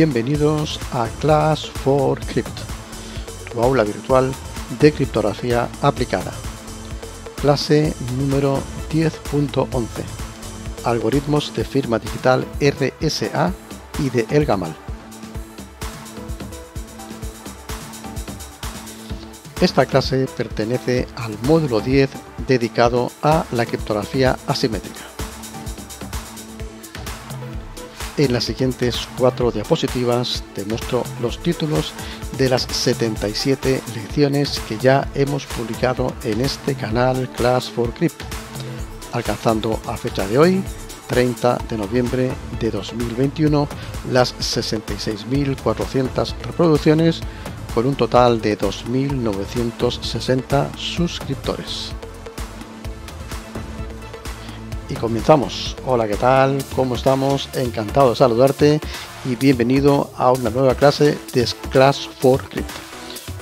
Bienvenidos a Class for crypt tu aula virtual de criptografía aplicada. Clase número 10.11. Algoritmos de firma digital RSA y de Elgamal. Esta clase pertenece al módulo 10 dedicado a la criptografía asimétrica. En las siguientes cuatro diapositivas te muestro los títulos de las 77 lecciones que ya hemos publicado en este canal Class for Crypto, alcanzando a fecha de hoy 30 de noviembre de 2021 las 66.400 reproducciones con un total de 2.960 suscriptores y comenzamos. Hola, ¿qué tal? ¿Cómo estamos? Encantado de saludarte y bienvenido a una nueva clase de Class 4 Crypto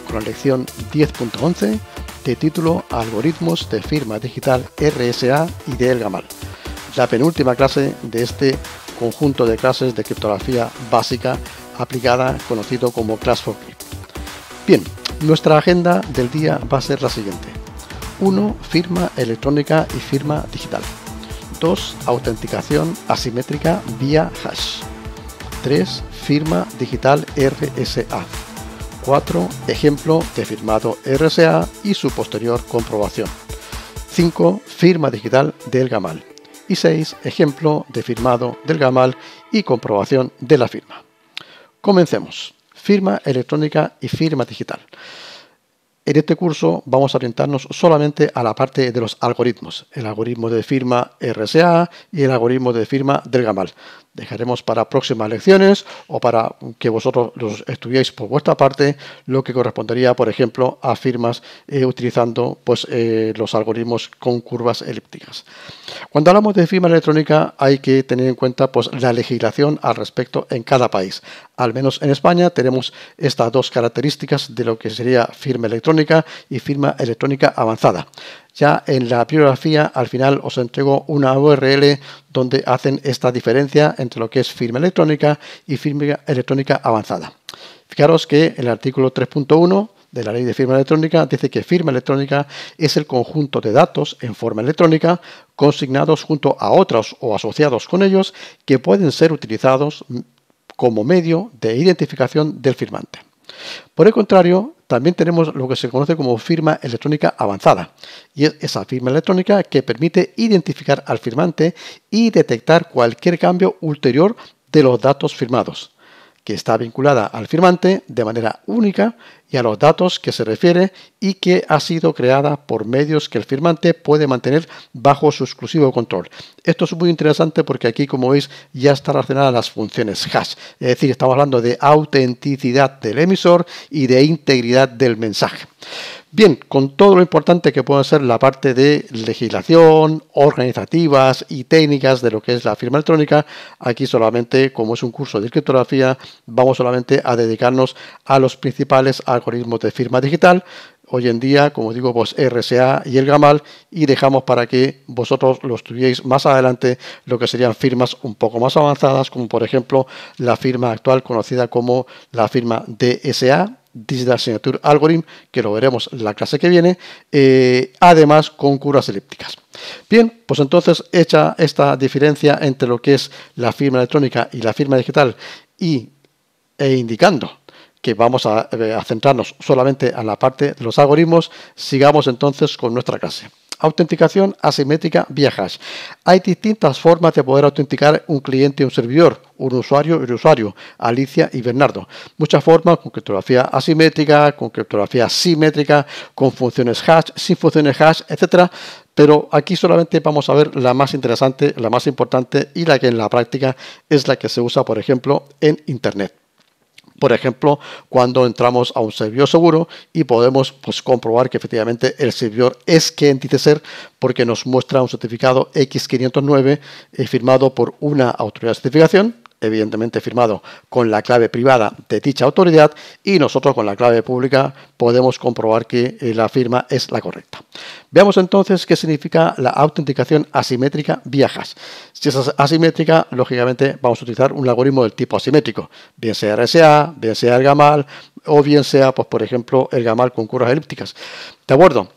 con la lección 10.11 de título Algoritmos de firma digital RSA y de Elgamal, la penúltima clase de este conjunto de clases de criptografía básica aplicada conocido como Class 4 Crypto. Bien, nuestra agenda del día va a ser la siguiente. 1. Firma electrónica y firma digital. 2. Autenticación asimétrica vía hash. 3. Firma digital RSA. 4. Ejemplo de firmado RSA y su posterior comprobación. 5. Firma digital del GAMAL. Y 6. Ejemplo de firmado del GAMAL y comprobación de la firma. Comencemos. Firma electrónica y firma digital. En este curso vamos a orientarnos solamente a la parte de los algoritmos, el algoritmo de firma RSA y el algoritmo de firma del GAMAL. Dejaremos para próximas lecciones o para que vosotros los estudiéis por vuestra parte lo que correspondería, por ejemplo, a firmas eh, utilizando pues, eh, los algoritmos con curvas elípticas. Cuando hablamos de firma electrónica hay que tener en cuenta pues, la legislación al respecto en cada país. Al menos en España tenemos estas dos características de lo que sería firma electrónica y firma electrónica avanzada ya en la bibliografía al final os entrego una URL donde hacen esta diferencia entre lo que es firma electrónica y firma electrónica avanzada. Fijaros que el artículo 3.1 de la ley de firma electrónica dice que firma electrónica es el conjunto de datos en forma electrónica consignados junto a otros o asociados con ellos que pueden ser utilizados como medio de identificación del firmante. Por el contrario, también tenemos lo que se conoce como firma electrónica avanzada, y es esa firma electrónica que permite identificar al firmante y detectar cualquier cambio ulterior de los datos firmados que está vinculada al firmante de manera única y a los datos que se refiere y que ha sido creada por medios que el firmante puede mantener bajo su exclusivo control. Esto es muy interesante porque aquí, como veis, ya está relacionada a las funciones hash. Es decir, estamos hablando de autenticidad del emisor y de integridad del mensaje. Bien, con todo lo importante que pueda ser la parte de legislación, organizativas y técnicas de lo que es la firma electrónica, aquí solamente, como es un curso de criptografía, vamos solamente a dedicarnos a los principales algoritmos de firma digital. Hoy en día, como digo, pues RSA y el GAMAL y dejamos para que vosotros lo estudiéis más adelante lo que serían firmas un poco más avanzadas, como por ejemplo la firma actual conocida como la firma DSA, Digital Signature Algorithm, que lo veremos la clase que viene, eh, además con curvas elípticas. Bien, pues entonces hecha esta diferencia entre lo que es la firma electrónica y la firma digital y, e indicando que vamos a, eh, a centrarnos solamente a la parte de los algoritmos, sigamos entonces con nuestra clase. Autenticación asimétrica vía hash. Hay distintas formas de poder autenticar un cliente y un servidor, un usuario y un usuario, Alicia y Bernardo. Muchas formas con criptografía asimétrica, con criptografía simétrica, con funciones hash, sin funciones hash, etcétera. Pero aquí solamente vamos a ver la más interesante, la más importante y la que en la práctica es la que se usa, por ejemplo, en Internet. Por ejemplo, cuando entramos a un servidor seguro y podemos pues, comprobar que efectivamente el servidor es quien dice ser porque nos muestra un certificado X509 eh, firmado por una autoridad de certificación evidentemente firmado con la clave privada de dicha autoridad y nosotros con la clave pública podemos comprobar que eh, la firma es la correcta. Veamos entonces qué significa la autenticación asimétrica viajas. Si es asimétrica, lógicamente vamos a utilizar un algoritmo del tipo asimétrico, bien sea RSA, bien sea el GAMAL o bien sea, pues, por ejemplo, el GAMAL con curvas elípticas. ¿De acuerdo?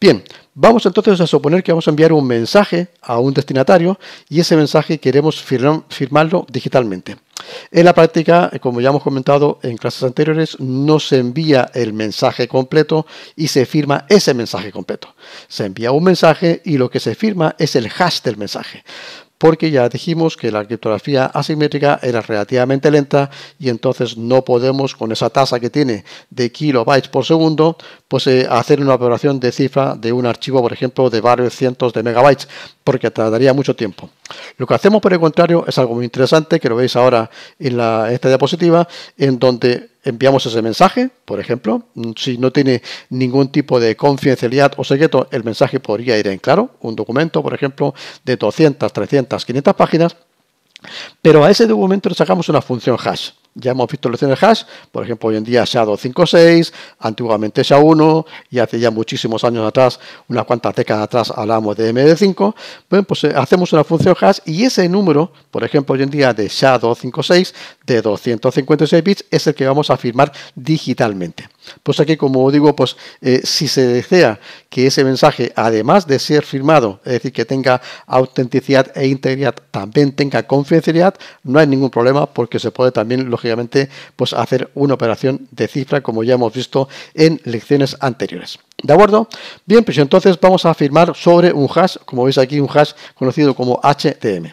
Bien, Vamos entonces a suponer que vamos a enviar un mensaje a un destinatario y ese mensaje queremos firmarlo digitalmente. En la práctica, eh, como ya hemos comentado en clases anteriores, no se envía el mensaje completo y se firma ese mensaje completo. Se envía un mensaje y lo que se firma es el hash del mensaje porque ya dijimos que la criptografía asimétrica era relativamente lenta y entonces no podemos con esa tasa que tiene de kilobytes por segundo pues eh, hacer una operación de cifra de un archivo por ejemplo de varios cientos de megabytes porque tardaría mucho tiempo. Lo que hacemos por el contrario es algo muy interesante que lo veis ahora en, la, en esta diapositiva en donde enviamos ese mensaje, por ejemplo. Si no tiene ningún tipo de confidencialidad o secreto, el mensaje podría ir en claro, un documento, por ejemplo, de 200, 300, 500 páginas. Pero a ese documento le sacamos una función hash. Ya hemos visto lecciones hash, por ejemplo, hoy en día SHA-256, antiguamente SHA-1, y hace ya muchísimos años atrás, unas cuantas décadas atrás, hablábamos de MD5. Bueno, pues eh, hacemos una función hash y ese número, por ejemplo, hoy en día de SHA-256, de 256 bits, es el que vamos a firmar digitalmente. Pues aquí, como digo, pues eh, si se desea que ese mensaje, además de ser firmado, es decir, que tenga autenticidad e integridad, también tenga confidencialidad, no hay ningún problema porque se puede también, lógicamente, pues hacer una operación de cifra, como ya hemos visto en lecciones anteriores. ¿De acuerdo? Bien, pues entonces vamos a firmar sobre un hash, como veis aquí, un hash conocido como HTM.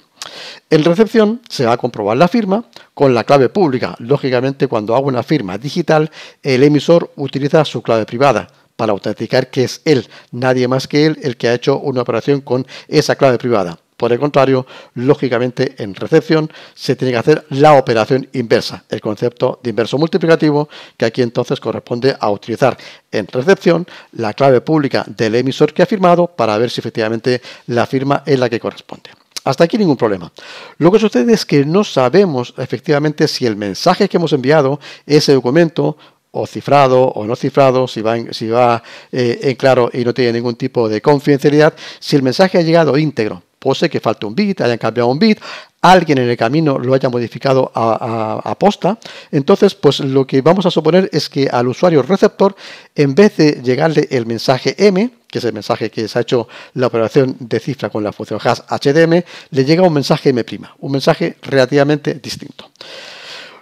En recepción se va a comprobar la firma con la clave pública. Lógicamente, cuando hago una firma digital, el emisor utiliza su clave privada para autenticar que es él, nadie más que él, el que ha hecho una operación con esa clave privada. Por el contrario, lógicamente en recepción se tiene que hacer la operación inversa, el concepto de inverso multiplicativo, que aquí entonces corresponde a utilizar en recepción la clave pública del emisor que ha firmado para ver si efectivamente la firma es la que corresponde. Hasta aquí ningún problema. Lo que sucede es que no sabemos efectivamente si el mensaje que hemos enviado, ese documento, o cifrado o no cifrado, si va, en, si va eh, en claro y no tiene ningún tipo de confidencialidad, si el mensaje ha llegado íntegro, ser que falta un bit, hayan cambiado un bit, alguien en el camino lo haya modificado a, posta, entonces pues lo que vamos a suponer es que al usuario receptor, en vez de llegarle el mensaje M, que es el mensaje que se ha hecho la operación de cifra con la función hash HDM, le llega un mensaje M', un mensaje relativamente distinto.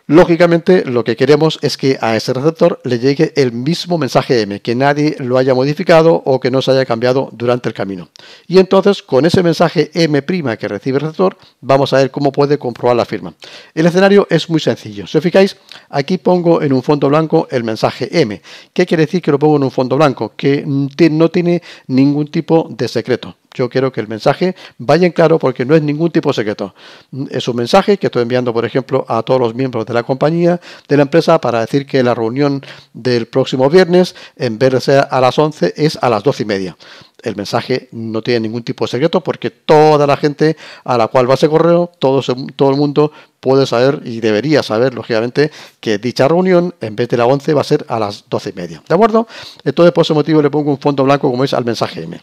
Lógicamente, lo que queremos es que a ese receptor le llegue el mismo mensaje M, que nadie lo haya modificado o que no se haya cambiado durante el camino. Y entonces, con ese mensaje M' que recibe el receptor, vamos a ver cómo puede comprobar la firma. El escenario es muy sencillo. Si os fijáis, aquí pongo en un fondo blanco el mensaje M. ¿Qué quiere decir que lo pongo en un fondo blanco? Que no tiene ningún tipo de secreto. Yo quiero que el mensaje vaya en claro porque no es ningún tipo de secreto. Es un mensaje que estoy enviando, por ejemplo, a todos los miembros de la compañía, de la empresa, para decir que la reunión del próximo viernes, en vez de ser a las 11, es a las 12 y media. El mensaje no tiene ningún tipo de secreto porque toda la gente a la cual va ese correo, todo, el mundo puede saber y debería saber, lógicamente, que dicha reunión, en vez de la 11, va a ser a las 12 y media. ¿De acuerdo? Entonces, por ese motivo, le pongo un fondo blanco, como es, al mensaje M.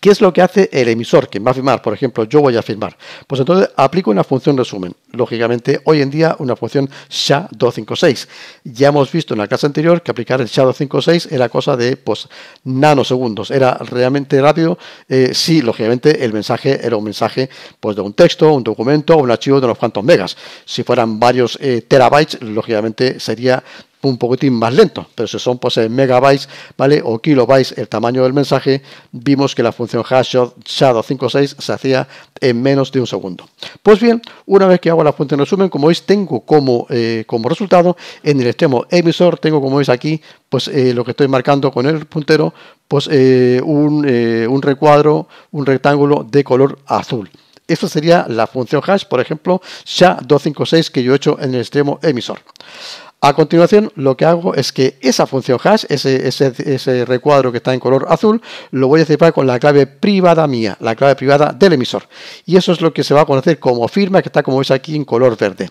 ¿Qué es lo que hace el emisor? que va a firmar, por ejemplo, yo voy a firmar. Pues entonces aplico una función resumen. Lógicamente, hoy en día una función SHA-256. Ya hemos visto en la clase anterior que aplicar el SHA-256 era cosa de pues, nanosegundos. Era realmente rápido. Eh, si, lógicamente el mensaje era un mensaje pues, de un texto, un documento, o un archivo de unos cuantos megas. Si fueran varios eh, terabytes, lógicamente sería un poquitín más lento, pero si son pues, eh, megabytes ¿vale? o kilobytes el tamaño del mensaje, vimos que la función hash SHA256 se hacía en menos de un segundo. Pues bien, una vez que hago la función resumen, como veis, tengo como, eh, como resultado en el extremo emisor, tengo como veis aquí, pues eh, lo que estoy marcando con el puntero, pues un, recuadro, un rectángulo de color azul. Esto sería la función hash, por ejemplo, SHA-256 que yo he hecho en el extremo emisor. A continuación, lo que hago es que esa función hash, ese, recuadro que está en color azul, lo voy a cifrar con la clave privada mía, la clave privada del emisor. Y eso es lo que se va a conocer como firma, que está como veis aquí en color verde.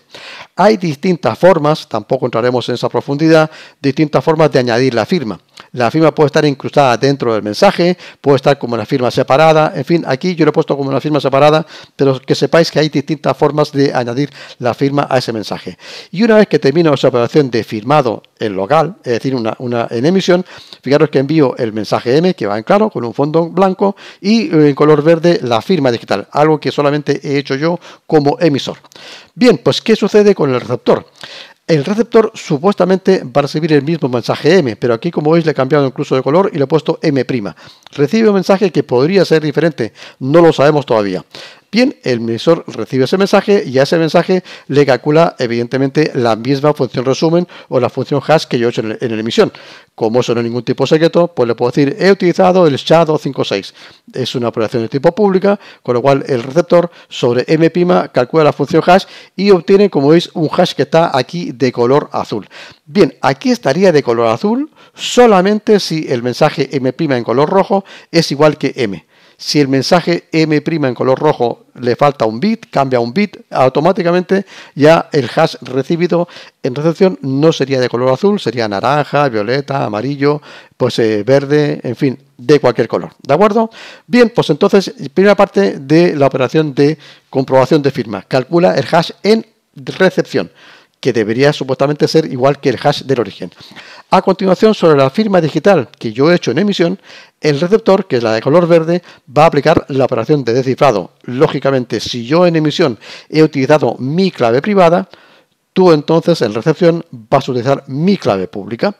Hay distintas formas, tampoco entraremos en esa profundidad, distintas formas de añadir la firma. La firma puede estar incrustada dentro del mensaje, puede estar como una firma separada, en fin, aquí yo lo he puesto como una firma separada, pero que sepáis que hay distintas formas de añadir la firma a ese mensaje. Y una vez que termino esa operación de firmado en local, es decir, una, en emisión, fijaros que envío el mensaje M que va en claro con un fondo blanco y eh, en color verde la firma digital, algo que solamente he hecho yo como emisor. Bien, pues ¿qué sucede con el receptor? El receptor supuestamente va a recibir el mismo mensaje M, pero aquí como veis le he cambiado incluso de color y le he puesto M'. Recibe un mensaje que podría ser diferente, no lo sabemos todavía. Bien, el emisor recibe ese mensaje y a ese mensaje le calcula evidentemente la misma función resumen o la función hash que yo he hecho en, la emisión. Como eso no es ningún tipo secreto, pues le puedo decir he utilizado el SHA-256. Es una operación de tipo pública, con lo cual el receptor sobre M' calcula la función hash y obtiene, como veis, un hash que está aquí de color azul. Bien, aquí estaría de color azul solamente si el mensaje M' en color rojo es igual que M. Si el mensaje M' en color rojo le falta un bit, cambia un bit, automáticamente ya el hash recibido en recepción no sería de color azul, sería naranja, violeta, amarillo, pues eh, verde, en fin, de cualquier color. ¿De acuerdo? Bien, pues entonces, primera parte de la operación de comprobación de firma. Calcula el hash en recepción que debería supuestamente ser igual que el hash del origen. A continuación, sobre la firma digital que yo he hecho en emisión, el receptor, que es la de color verde, va a aplicar la operación de descifrado. Lógicamente, si yo en emisión he utilizado mi clave privada, tú entonces en recepción vas a utilizar mi clave pública.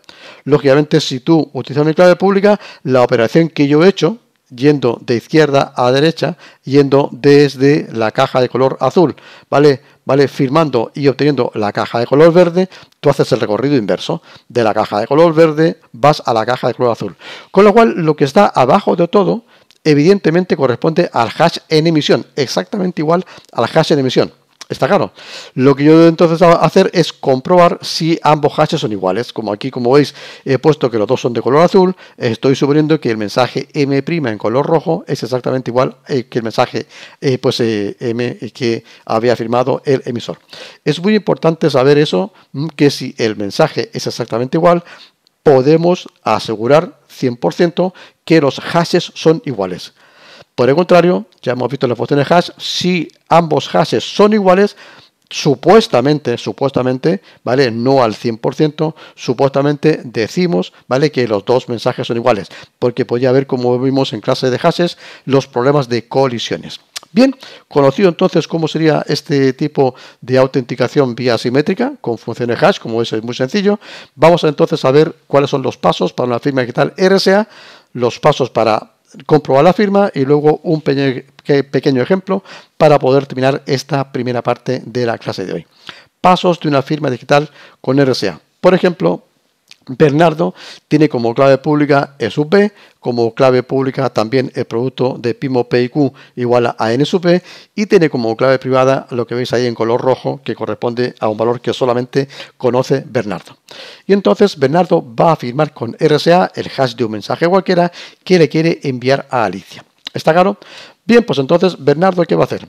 Lógicamente, si tú utilizas mi clave pública, la operación que yo he hecho, yendo de izquierda a derecha, yendo desde la caja de color azul, ¿vale? ¿vale? Firmando y obteniendo la caja de color verde, tú haces el recorrido inverso. De la caja de color verde vas a la caja de color azul. Con lo cual, lo que está abajo de todo, evidentemente corresponde al hash en emisión, exactamente igual al hash en emisión. Está claro. Lo que yo entonces voy a hacer es comprobar si ambos hashes son iguales. Como aquí, como veis, he puesto que los dos son de color azul, estoy suponiendo que el mensaje M' en color rojo es exactamente igual eh, que el mensaje eh, pues, eh, M que había firmado el emisor. Es muy importante saber eso, mm, que si el mensaje es exactamente igual, podemos asegurar 100% que los hashes son iguales. Por el contrario, ya hemos visto en la función de hash, si ambos hashes son iguales, supuestamente, supuestamente, ¿vale? No al 100%, supuestamente decimos, ¿vale? Que los dos mensajes son iguales, porque podría haber, como vimos en clase de hashes, los problemas de colisiones. Bien, conocido entonces cómo sería este tipo de autenticación vía simétrica, con funciones hash, como eso es muy sencillo, vamos entonces a ver cuáles son los pasos para una firma digital RSA, los pasos para comprobar la firma y luego un pequeño, ejemplo para poder terminar esta primera parte de la clase de hoy. Pasos de una firma digital con RSA Por ejemplo, Bernardo tiene como clave pública E sub como clave pública también el producto de Pimo P igual a N sub y tiene como clave privada lo que veis ahí en color rojo que corresponde a un valor que solamente conoce Bernardo. Y entonces Bernardo va a firmar con RSA el hash de un mensaje cualquiera que le quiere enviar a Alicia. ¿Está claro? Bien, pues entonces Bernardo, ¿qué va a hacer?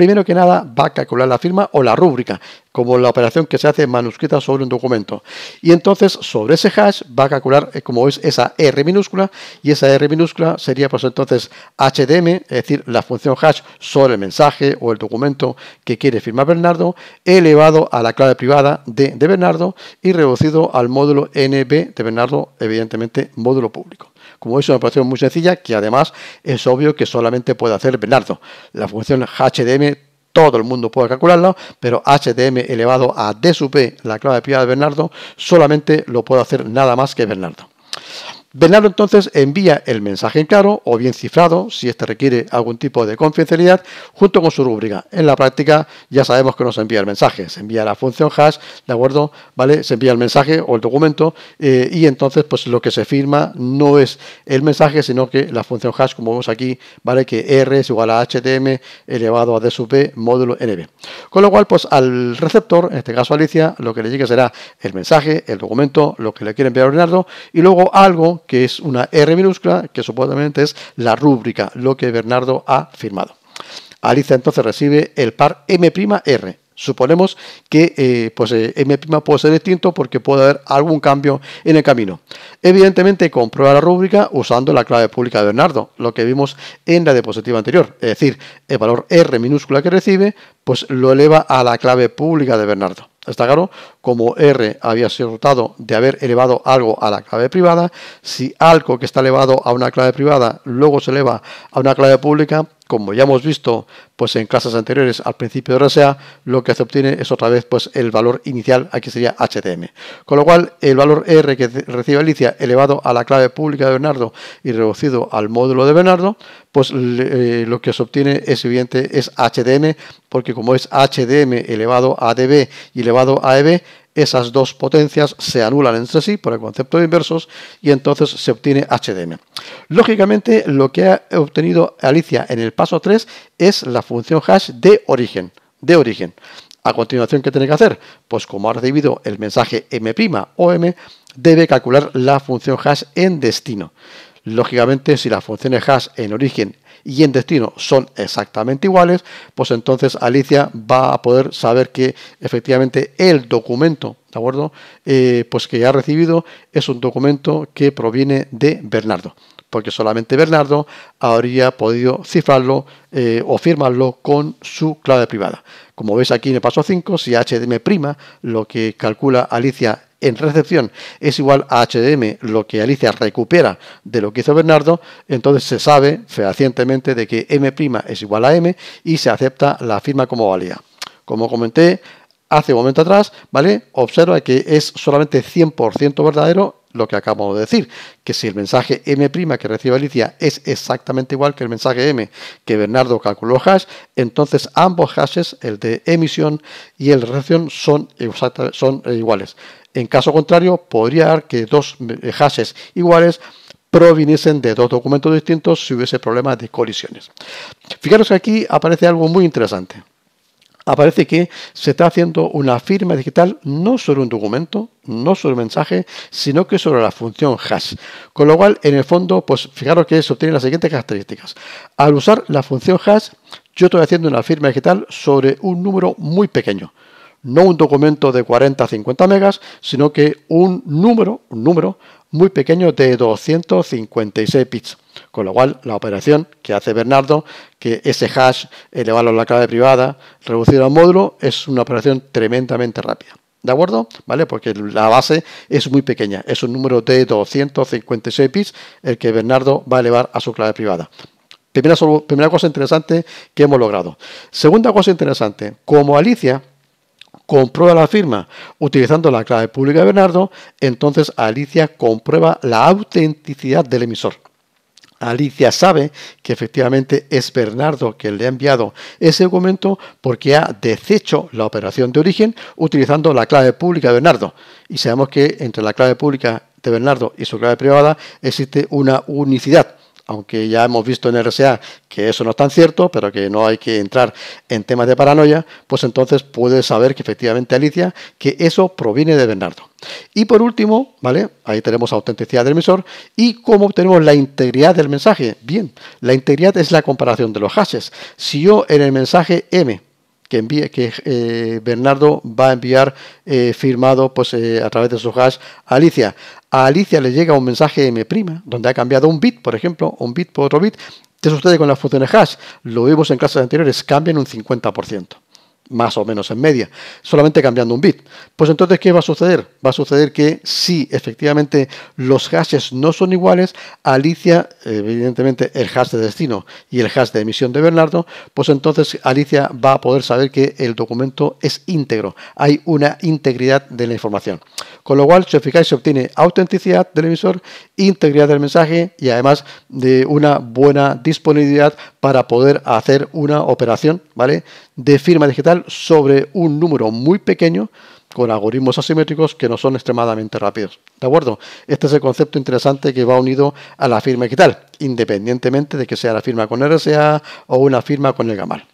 Primero que nada, va a calcular la firma o la rúbrica, como la operación que se hace manuscrita sobre un documento. Y entonces, sobre ese hash, va a calcular eh, como es esa R minúscula, y esa R minúscula sería pues entonces HDM, es decir, la función hash sobre el mensaje o el documento que quiere firmar Bernardo, elevado a la clave privada de Bernardo y reducido al módulo NB de Bernardo, evidentemente módulo público. Como es una operación muy sencilla que además es obvio que solamente puede hacer Bernardo. La función HDM todo el mundo puede calcularlo, pero hdm elevado a D sub P, e, la clave de pie de Bernardo, solamente lo puede hacer nada más que Bernardo. Bernardo entonces envía el mensaje en claro o bien cifrado, si este requiere algún tipo de confidencialidad, junto con su rúbrica. En la práctica ya sabemos que no se envía el mensaje, se envía la función hash, ¿de acuerdo? ¿Vale? Se envía el mensaje o el documento eh, y entonces pues lo que se firma no es el mensaje, sino que la función hash, como vemos aquí, ¿vale? Que R es igual a HTM elevado a D sub B módulo NB. Con lo cual, pues al receptor, en este caso Alicia, lo que le llegue será el mensaje, el documento, lo que le quiere enviar a Bernardo y luego algo que es una R minúscula, que supuestamente es la rúbrica, lo que Bernardo ha firmado. Alice entonces recibe el par M'R. Suponemos que eh, pues, eh, M' puede ser distinto porque puede haber algún cambio en el camino. Evidentemente comprueba la rúbrica usando la clave pública de Bernardo, lo que vimos en la diapositiva anterior. Es decir, el valor R minúscula que recibe pues lo eleva a la clave pública de Bernardo. Está claro, como R había sido rotado de haber elevado algo a la clave privada, si algo que está elevado a una clave privada luego se eleva a una clave pública, como ya hemos visto pues en clases anteriores al principio de RSA, lo que se obtiene es otra vez pues el valor inicial, aquí sería HTM. Con lo cual, el valor R que recibe Alicia elevado a la clave pública de Bernardo y reducido al módulo de Bernardo, pues eh, lo que se obtiene es evidente es HTM, porque como es HDM elevado a DB y elevado a EB, esas dos potencias se anulan entre sí por el concepto de inversos y entonces se obtiene HDM. Lógicamente, lo que ha obtenido Alicia en el paso 3 es la función hash de origen. De origen. A continuación, ¿qué tiene que hacer? Pues como ha recibido el mensaje M' o M, debe calcular la función hash en destino. Lógicamente, si la función hash en origen y en destino son exactamente iguales, pues entonces Alicia va a poder saber que efectivamente el documento, ¿de acuerdo? Eh, pues que ha recibido es un documento que proviene de Bernardo porque solamente Bernardo habría podido cifrarlo eh, o firmarlo con su clave privada. Como veis aquí en el paso 5, si HDM' lo que calcula Alicia en recepción es igual a HDM, lo que Alicia recupera de lo que hizo Bernardo, entonces se sabe fehacientemente de que M' es igual a M y se acepta la firma como válida. Como comenté hace un momento atrás, ¿vale? Observa que es solamente 100% verdadero lo que acabo de decir, que si el mensaje M' que recibe Alicia es exactamente igual que el mensaje M que Bernardo calculó hash, entonces ambos hashes, el de emisión y el de recepción, son, son iguales. En caso contrario, podría dar que dos hashes iguales proviniesen de dos documentos distintos si hubiese problemas de colisiones. Fijaros que aquí aparece algo muy interesante. Aparece que se está haciendo una firma digital no sobre un documento, no sobre un mensaje, sino que sobre la función hash. Con lo cual, en el fondo, pues fijaros que eso tiene las siguientes características. Al usar la función hash, yo estoy haciendo una firma digital sobre un número muy pequeño no un documento de 40 50 megas, sino que un número, un número muy pequeño de 256 bits. Con lo cual, la operación que hace Bernardo, que ese hash, elevado a la clave privada, reducido al módulo, es una operación tremendamente rápida. ¿De acuerdo? ¿Vale? Porque la base es muy pequeña, es un número de 256 bits el que Bernardo va a elevar a su clave privada. primera cosa interesante que hemos logrado. Segunda cosa interesante, como Alicia comprueba la firma utilizando la clave pública de Bernardo, entonces Alicia comprueba la autenticidad del emisor. Alicia sabe que efectivamente es Bernardo quien le ha enviado ese documento porque ha deshecho la operación de origen utilizando la clave pública de Bernardo. Y sabemos que entre la clave pública de Bernardo y su clave privada existe una unicidad aunque ya hemos visto en RSA que eso no es tan cierto, pero que no hay que entrar en temas de paranoia, pues entonces puedes saber que efectivamente Alicia, que eso proviene de Bernardo. Y por último, ¿vale? Ahí tenemos autenticidad del emisor y cómo obtenemos la integridad del mensaje. Bien, la integridad es la comparación de los hashes. Si yo en el mensaje M que, envíe, que eh, Bernardo va a enviar eh, firmado pues, eh, a través de su hash a Alicia. A Alicia le llega un mensaje M', donde ha cambiado un bit, por ejemplo, un bit por otro bit. ¿qué sucede con las funciones hash. Lo vimos en clases anteriores, cambian un 50% más o menos en media, solamente cambiando un bit. Pues entonces, ¿qué va a suceder? Va a suceder que si efectivamente los hashes no son iguales, Alicia, evidentemente el hash de destino y el hash de emisión de Bernardo, pues entonces Alicia va a poder saber que el documento es íntegro, hay una integridad de la información. Con lo cual, si os fijáis, se obtiene autenticidad del emisor, integridad del mensaje y además de una buena disponibilidad para poder hacer una operación, ¿vale? de firma digital sobre un número muy pequeño con algoritmos asimétricos que no son extremadamente rápidos. ¿De acuerdo? Este es el concepto interesante que va unido a la firma digital, independientemente de que sea la firma con RSA o una firma con el GAMAL.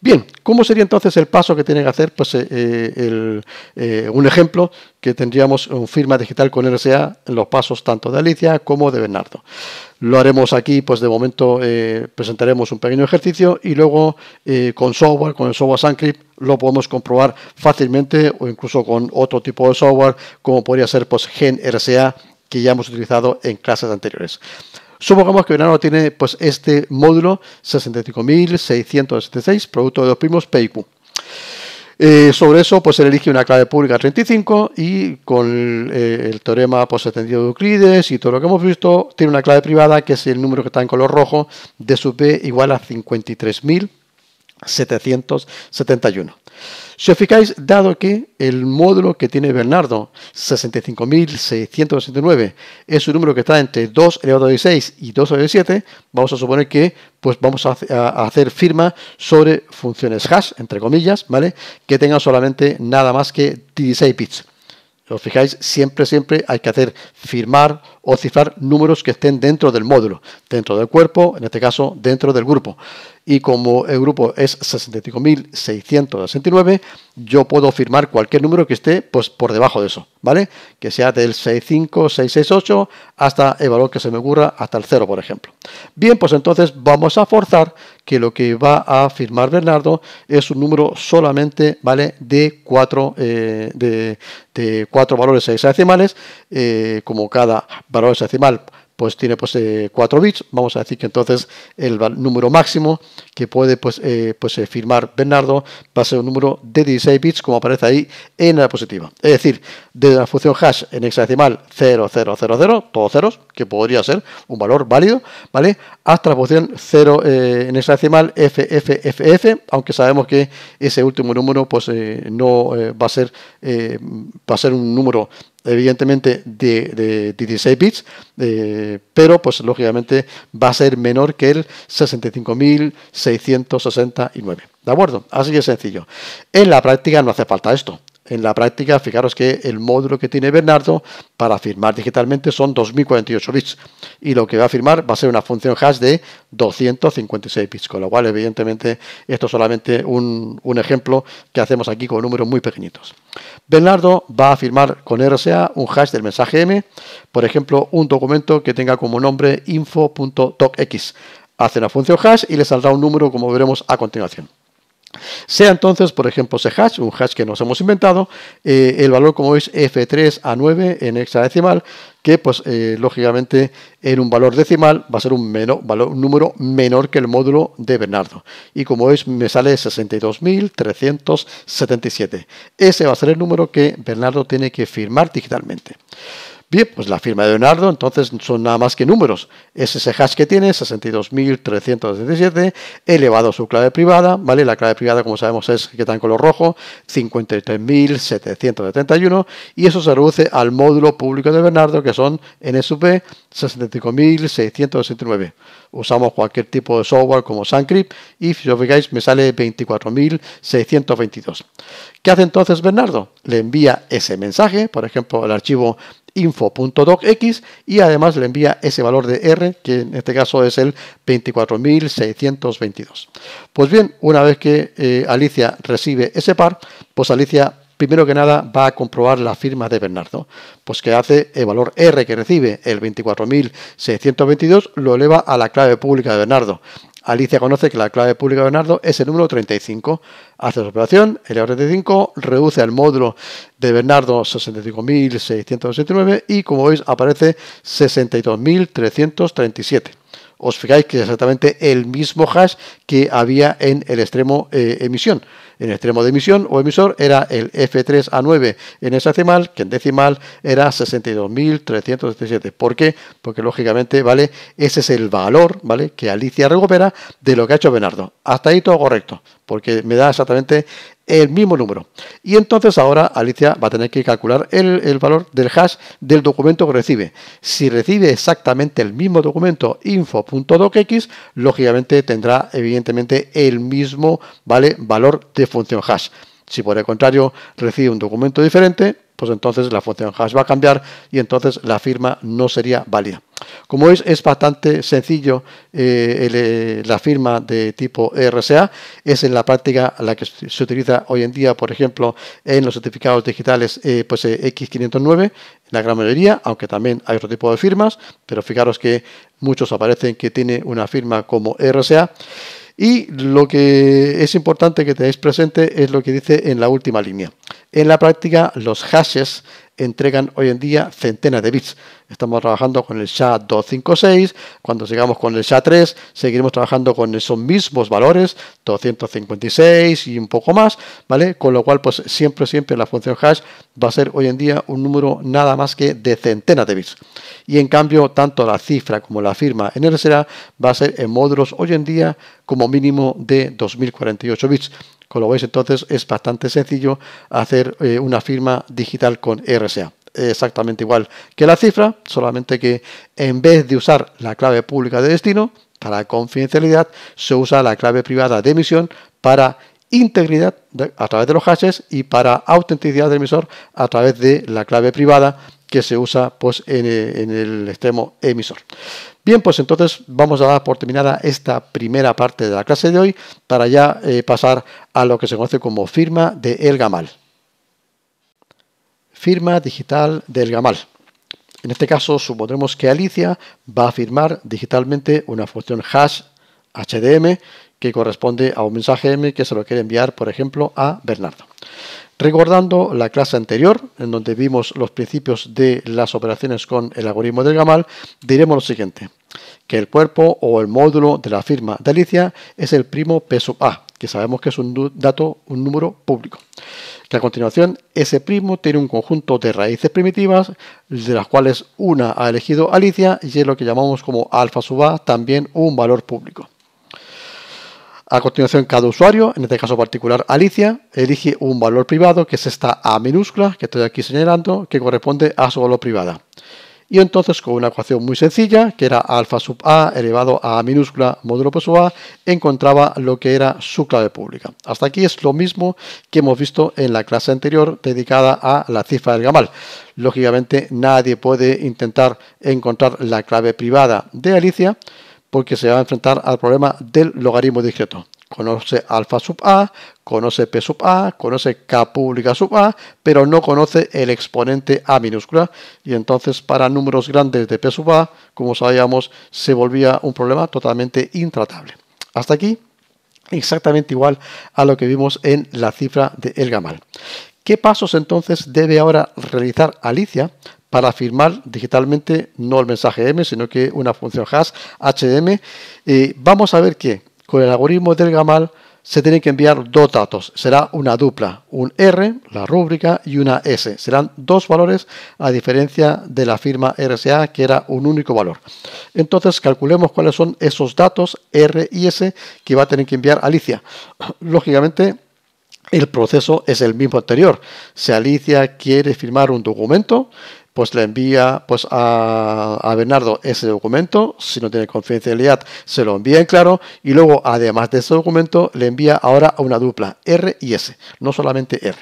Bien, ¿cómo sería entonces el paso que tiene que hacer? Pues eh, eh, eh, un ejemplo que tendríamos un firma digital con RSA en los pasos tanto de Alicia como de Bernardo. Lo haremos aquí, pues de momento presentaremos un pequeño ejercicio y luego con software, con el software Sancrypt, lo podemos comprobar fácilmente o incluso con otro tipo de software como podría ser pues, GenRSA que ya hemos utilizado en clases anteriores. Supongamos que Venano tiene pues, este módulo 65.676, producto de dos primos P y eh, sobre eso, pues él elige una clave pública 35 y con eh, el teorema pues, de Euclides y todo lo que hemos visto, tiene una clave privada que es el número que está en color rojo de su b igual a 53.000. 771. Si os fijáis, dado que el módulo que tiene Bernardo, 65.669, es un número que está entre 2 elevado a 16 y 2 elevado a 17, vamos a suponer que pues vamos a, hacer firma sobre funciones hash, entre comillas, ¿vale? que tengan solamente nada más que 16 bits. Si os fijáis, siempre, siempre hay que hacer firmar o cifrar números que estén dentro del módulo, dentro del cuerpo, en este caso dentro del grupo y como el grupo es 65.669, yo puedo firmar cualquier número que esté pues, por debajo de eso, ¿vale? Que sea del 65, 668 hasta el valor que se me ocurra, hasta el 0, por ejemplo. Bien, pues entonces vamos a forzar que lo que va a firmar Bernardo es un número solamente, ¿vale? De 4 eh, de, cuatro valores hexadecimales, eh, como cada valor hexadecimal pues tiene pues 4 eh, bits, vamos a decir que entonces el número máximo que puede pues, eh, pues eh, firmar Bernardo va a ser un número de 16 bits como aparece ahí en la diapositiva. Es decir, desde la función hash en hexadecimal 0, todos ceros, que podría ser un valor válido, ¿vale? Hasta la función 0 en hexadecimal FFFF, aunque sabemos que ese último número pues no va a ser va a ser un número evidentemente de, 16 bits, eh, pero pues lógicamente va a ser menor que el 65.669. ¿De acuerdo? Así de sencillo. En la práctica no hace falta esto en la práctica, fijaros que el módulo que tiene Bernardo para firmar digitalmente son 2048 bits y lo que va a firmar va a ser una función hash de 256 bits, con lo cual evidentemente esto es solamente un, ejemplo que hacemos aquí con números muy pequeñitos. Bernardo va a firmar con RSA un hash del mensaje M, por ejemplo un documento que tenga como nombre info.tocx. Hace una función hash y le saldrá un número como veremos a continuación. Sea entonces, por ejemplo, ese hash, un hash que nos hemos inventado, eh, el valor, como veis, F3 a 9 en hexadecimal, que pues eh, lógicamente en un valor decimal va a ser un, valor, un número menor que el módulo de Bernardo. Y como veis, me sale 62.377. Ese va a ser el número que Bernardo tiene que firmar digitalmente. Bien, pues la firma de Bernardo, entonces son nada más que números. Es ese hash que tiene, 62.377, elevado a su clave privada, ¿vale? La clave privada, como sabemos, es que está en color rojo, 53.771, y eso se reduce al módulo público de Bernardo, que son NSP 65.669. Usamos cualquier tipo de software como SunCrypt, y si os fijáis, me sale 24.622. ¿Qué hace entonces Bernardo? Le envía ese mensaje, por ejemplo, el archivo info.docx y además le envía ese valor de R, que en este caso es el 24.622. Pues bien, una vez que eh, Alicia recibe ese par, pues Alicia primero que nada va a comprobar la firma de Bernardo, pues que hace el valor R que recibe, el 24.622, lo eleva a la clave pública de Bernardo Alicia conoce que la clave pública de Bernardo es el número 35. Hace su operación, el 35 e reduce al módulo de Bernardo 65.689 y como veis aparece 62.337 os fijáis que es exactamente el mismo hash que había en el extremo eh, emisión en extremo de emisión o emisor era el F3A9 en decimal que en decimal era 62.377. ¿Por qué? Porque lógicamente, ¿vale? Ese es el valor, ¿vale? Que Alicia recupera de lo que ha hecho Bernardo. Hasta ahí todo correcto, porque me da exactamente el mismo número. Y entonces ahora Alicia va a tener que calcular el, valor del hash del documento que recibe. Si recibe exactamente el mismo documento info.docx, lógicamente tendrá evidentemente el mismo ¿vale? valor de función hash. Si por el contrario recibe un documento diferente, pues entonces la función hash va a cambiar y entonces la firma no sería válida. Como veis, es bastante sencillo eh, eh, la firma de tipo RSA. Es en la práctica la que se utiliza hoy en día, por ejemplo, en los certificados digitales eh, pues, X509, la gran mayoría, aunque también hay otro tipo de firmas, pero fijaros que muchos aparecen que tiene una firma como RSA. Y lo que es importante que tengáis presente es lo que dice en la última línea. En la práctica, los hashes entregan hoy en día centenas de bits. Estamos trabajando con el SHA-256, cuando llegamos con el SHA-3 seguiremos trabajando con esos mismos valores, 256 y un poco más, ¿vale? Con lo cual, pues siempre, siempre la función hash va a ser hoy en día un número nada más que de centenas de bits. Y en cambio, tanto la cifra como la firma en el va a ser en módulos hoy en día como mínimo de 2048 bits. Como veis entonces es bastante sencillo hacer eh, una firma digital con RSA. Exactamente igual que la cifra, solamente que en vez de usar la clave pública de destino para confidencialidad, se usa la clave privada de emisión para integridad a través de los hashes y para autenticidad del emisor a través de la clave privada que se usa pues, eh, en, el extremo emisor. Bien, pues entonces vamos a dar por terminada esta primera parte de la clase de hoy para ya eh, pasar a lo que se conoce como firma de El Gamal. Firma digital del Gamal. En este caso supondremos que Alicia va a firmar digitalmente una función hash HDM que corresponde a un mensaje M que se lo quiere enviar, por ejemplo, a Bernardo. Recordando la clase anterior, en donde vimos los principios de las operaciones con el algoritmo del Gamal, diremos lo siguiente, que el cuerpo o el módulo de la firma de Alicia es el primo P sub A, que sabemos que es un dato, un número público. Que a continuación, ese primo tiene un conjunto de raíces primitivas, de las cuales una ha elegido Alicia y es lo que llamamos como alfa sub A, también un valor público. A continuación, cada usuario, en este caso particular Alicia, elige un valor privado, que es esta A minúscula que estoy aquí señalando, que corresponde a su valor privada. Y entonces con una ecuación muy sencilla, que era alfa sub a elevado a, a minúscula módulo p a, encontraba lo que era su clave pública. Hasta aquí es lo mismo que hemos visto en la clase anterior dedicada a la cifra del gamal. Lógicamente nadie puede intentar encontrar la clave privada de Alicia, porque se va a enfrentar al problema del logaritmo discreto. Conoce alfa sub a, conoce p sub a, conoce k pública sub a, pero no conoce el exponente a minúscula. Y entonces para números grandes de p sub a, como sabíamos, se volvía un problema totalmente intratable. Hasta aquí, exactamente igual a lo que vimos en la cifra de El Gamal. ¿Qué pasos entonces debe ahora realizar Alicia para firmar digitalmente no el mensaje M, sino que una función hash HM. y vamos a ver que con el algoritmo del GAMAL se tienen que enviar dos datos. Será una dupla, un R, la rúbrica, y una S. Serán dos valores a diferencia de la firma RSA, que era un único valor. Entonces, calculemos cuáles son esos datos R y S que va a tener que enviar Alicia. Lógicamente, el proceso es el mismo anterior. Si Alicia quiere firmar un documento, pues le envía pues a, a Bernardo ese documento, si no tiene confidencialidad se lo envía en claro y luego además de ese documento le envía ahora una dupla R y S, no solamente R.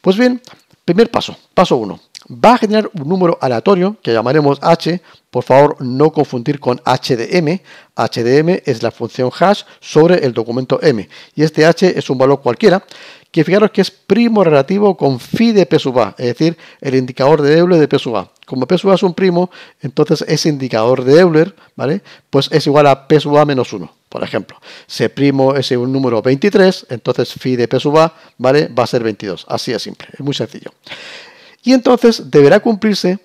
Pues bien, primer paso, paso 1. Va a generar un número aleatorio que llamaremos H, por favor no confundir con HDM. HDM es la función hash sobre el documento M y este H es un valor cualquiera que fijaros que es primo relativo con phi de P sub A, es decir, el indicador de Euler de P sub A. Como P sub A es un primo, entonces ese indicador de Euler, ¿vale? Pues es igual a P sub A menos 1, por ejemplo. Si primo es un número 23, entonces phi de P sub A, ¿vale? Va a ser 22. Así de simple, es muy sencillo. Y entonces deberá cumplirse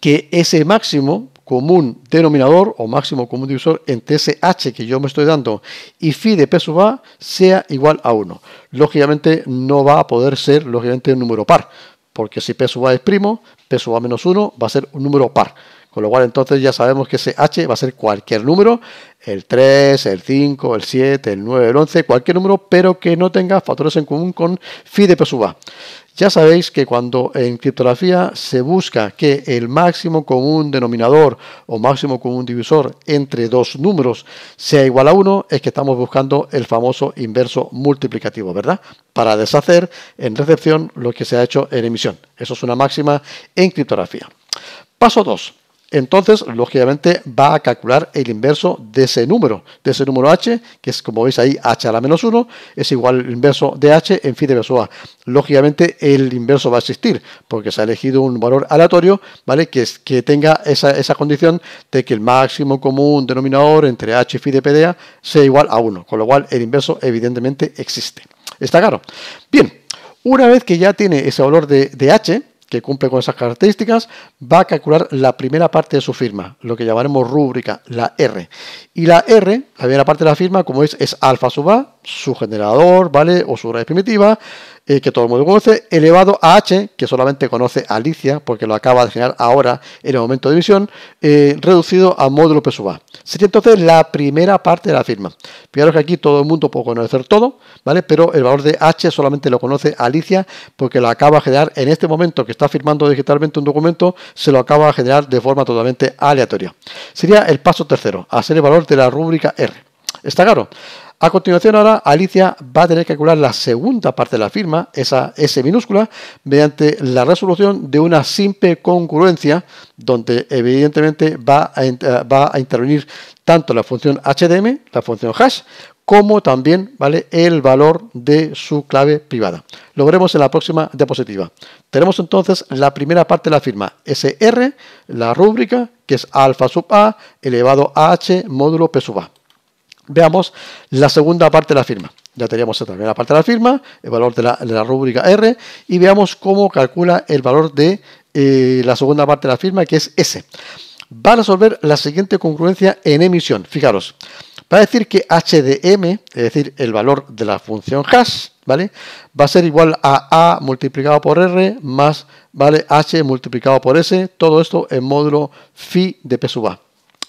que ese máximo común denominador o máximo común divisor entre h que yo me estoy dando y phi de P sub A sea igual a 1. Lógicamente no va a poder ser lógicamente un número par, porque si P sub A es primo, P sub A menos 1 va a ser un número par. Con lo cual entonces ya sabemos que ese h va a ser cualquier número, el 3, el 5, el 7, el 9, el 11, cualquier número, pero que no tenga factores en común con phi de p sub a. Ya sabéis que cuando en criptografía se busca que el máximo común denominador o máximo común divisor entre dos números sea igual a 1, es que estamos buscando el famoso inverso multiplicativo, ¿verdad? Para deshacer en recepción lo que se ha hecho en emisión. Eso es una máxima en criptografía. Paso 2 entonces lógicamente va a calcular el inverso de ese número, de ese número h, que es como veis ahí h a la menos 1, es igual al inverso de h en phi de verso a. Lógicamente el inverso va a existir, porque se ha elegido un valor aleatorio, ¿vale? Que, es, que tenga esa, condición de que el máximo común denominador entre h y phi de PDA sea igual a 1, con lo cual el inverso evidentemente existe. ¿Está claro? Bien, una vez que ya tiene ese valor de, de h, que cumple con esas características, va a calcular la primera parte de su firma, lo que llamaremos rúbrica, la R. Y la R, la primera parte de la firma, como veis, es alfa sub A, su generador, ¿vale? O su raíz primitiva, eh, que todo el mundo conoce, elevado a h, que solamente conoce Alicia, porque lo acaba de generar ahora en el momento de emisión, eh, reducido a módulo P sub a. Sería entonces la primera parte de la firma. Fijaros que aquí todo el mundo puede conocer todo, ¿vale? Pero el valor de h solamente lo conoce Alicia, porque lo acaba de generar en este momento que está firmando digitalmente un documento, se lo acaba de generar de forma totalmente aleatoria. Sería el paso tercero, hacer el valor de la rúbrica R. ¿Está claro? A continuación ahora Alicia va a tener que calcular la segunda parte de la firma, esa S minúscula, mediante la resolución de una simple congruencia, donde evidentemente va a, eh, va a intervenir tanto la función HDM, la función hash, como también ¿vale? el valor de su clave privada. Lo veremos en la próxima diapositiva. Tenemos entonces la primera parte de la firma SR, la rúbrica, que es alfa sub A elevado a H módulo P sub A. Veamos la segunda parte de la firma. Ya teníamos la primera parte de la firma, el valor de la, rúbrica R, y veamos cómo calcula el valor de eh, la segunda parte de la firma, que es S. Va a resolver la siguiente congruencia en emisión. Fijaros, va a decir que h es decir, el valor de la función hash, ¿vale? Va a ser igual a a multiplicado por r más, ¿vale? h multiplicado por s, todo esto en módulo phi de p sub a.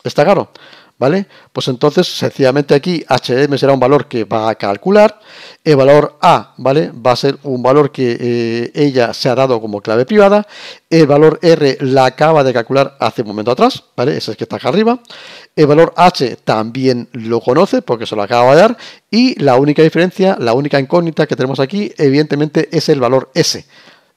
¿Está claro? ¿vale? Pues entonces, sencillamente aquí, HM será un valor que va a calcular, el valor A, ¿vale? Va a ser un valor que eh, ella se ha dado como clave privada, el valor R la acaba de calcular hace un momento atrás, ¿vale? Ese es que está acá arriba, el valor H también lo conoce porque se lo acaba de dar, y la única diferencia, la única incógnita que tenemos aquí, evidentemente, es el valor S,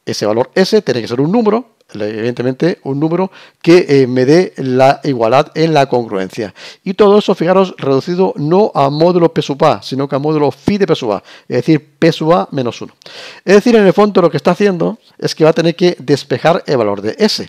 ese valor S tiene que ser un número, evidentemente un número que eh, me dé la igualdad en la congruencia. Y todo eso, fijaros, reducido no a módulo P sub A, sino que a módulo phi de P sub A, es decir, P sub A menos 1. Es decir, en el fondo lo que está haciendo es que va a tener que despejar el valor de S.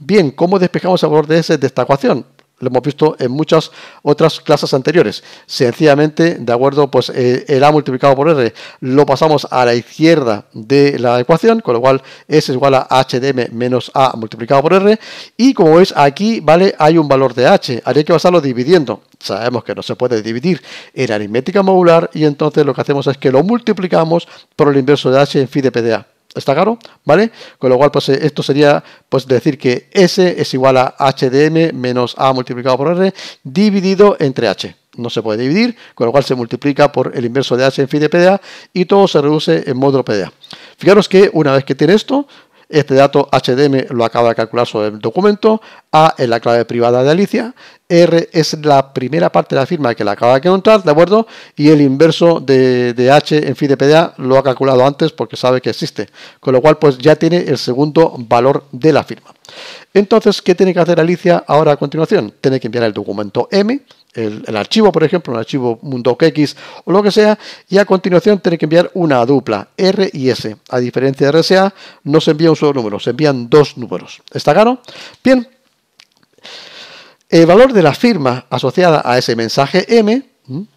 Bien, ¿cómo despejamos el valor de S de esta ecuación? lo hemos visto en muchas otras clases anteriores. Sencillamente, de acuerdo, pues eh, el A multiplicado por R lo pasamos a la izquierda de la ecuación, con lo cual S es igual a HDM menos A multiplicado por R. Y como veis, aquí vale hay un valor de H, hay que pasarlo dividiendo. Sabemos que no se puede dividir en aritmética modular y entonces lo que hacemos es que lo multiplicamos por el inverso de H en phi de PDA está caro, ¿vale? Con lo cual, pues eh, esto sería, pues decir que S es igual a M menos A multiplicado por R dividido entre H. No se puede dividir, con lo cual se multiplica por el inverso de H en phi de PDA y todo se reduce en módulo PDA. Fijaros que una vez que tiene esto, este dato HDM lo acaba de calcular sobre el documento. A es la clave privada de Alicia. R es la primera parte de la firma que la acaba de encontrar, ¿de acuerdo? Y el inverso de, H en FIDEPDA lo ha calculado antes porque sabe que existe. Con lo cual, pues ya tiene el segundo valor de la firma. Entonces, ¿qué tiene que hacer Alicia ahora a continuación? Tiene que enviar el documento M el, archivo, por ejemplo, un archivo .docx o lo que sea, y a continuación tiene que enviar una dupla, R y S. A diferencia de RSA, no se envía un solo número, se envían dos números. ¿Está claro? Bien. El valor de la firma asociada a ese mensaje M,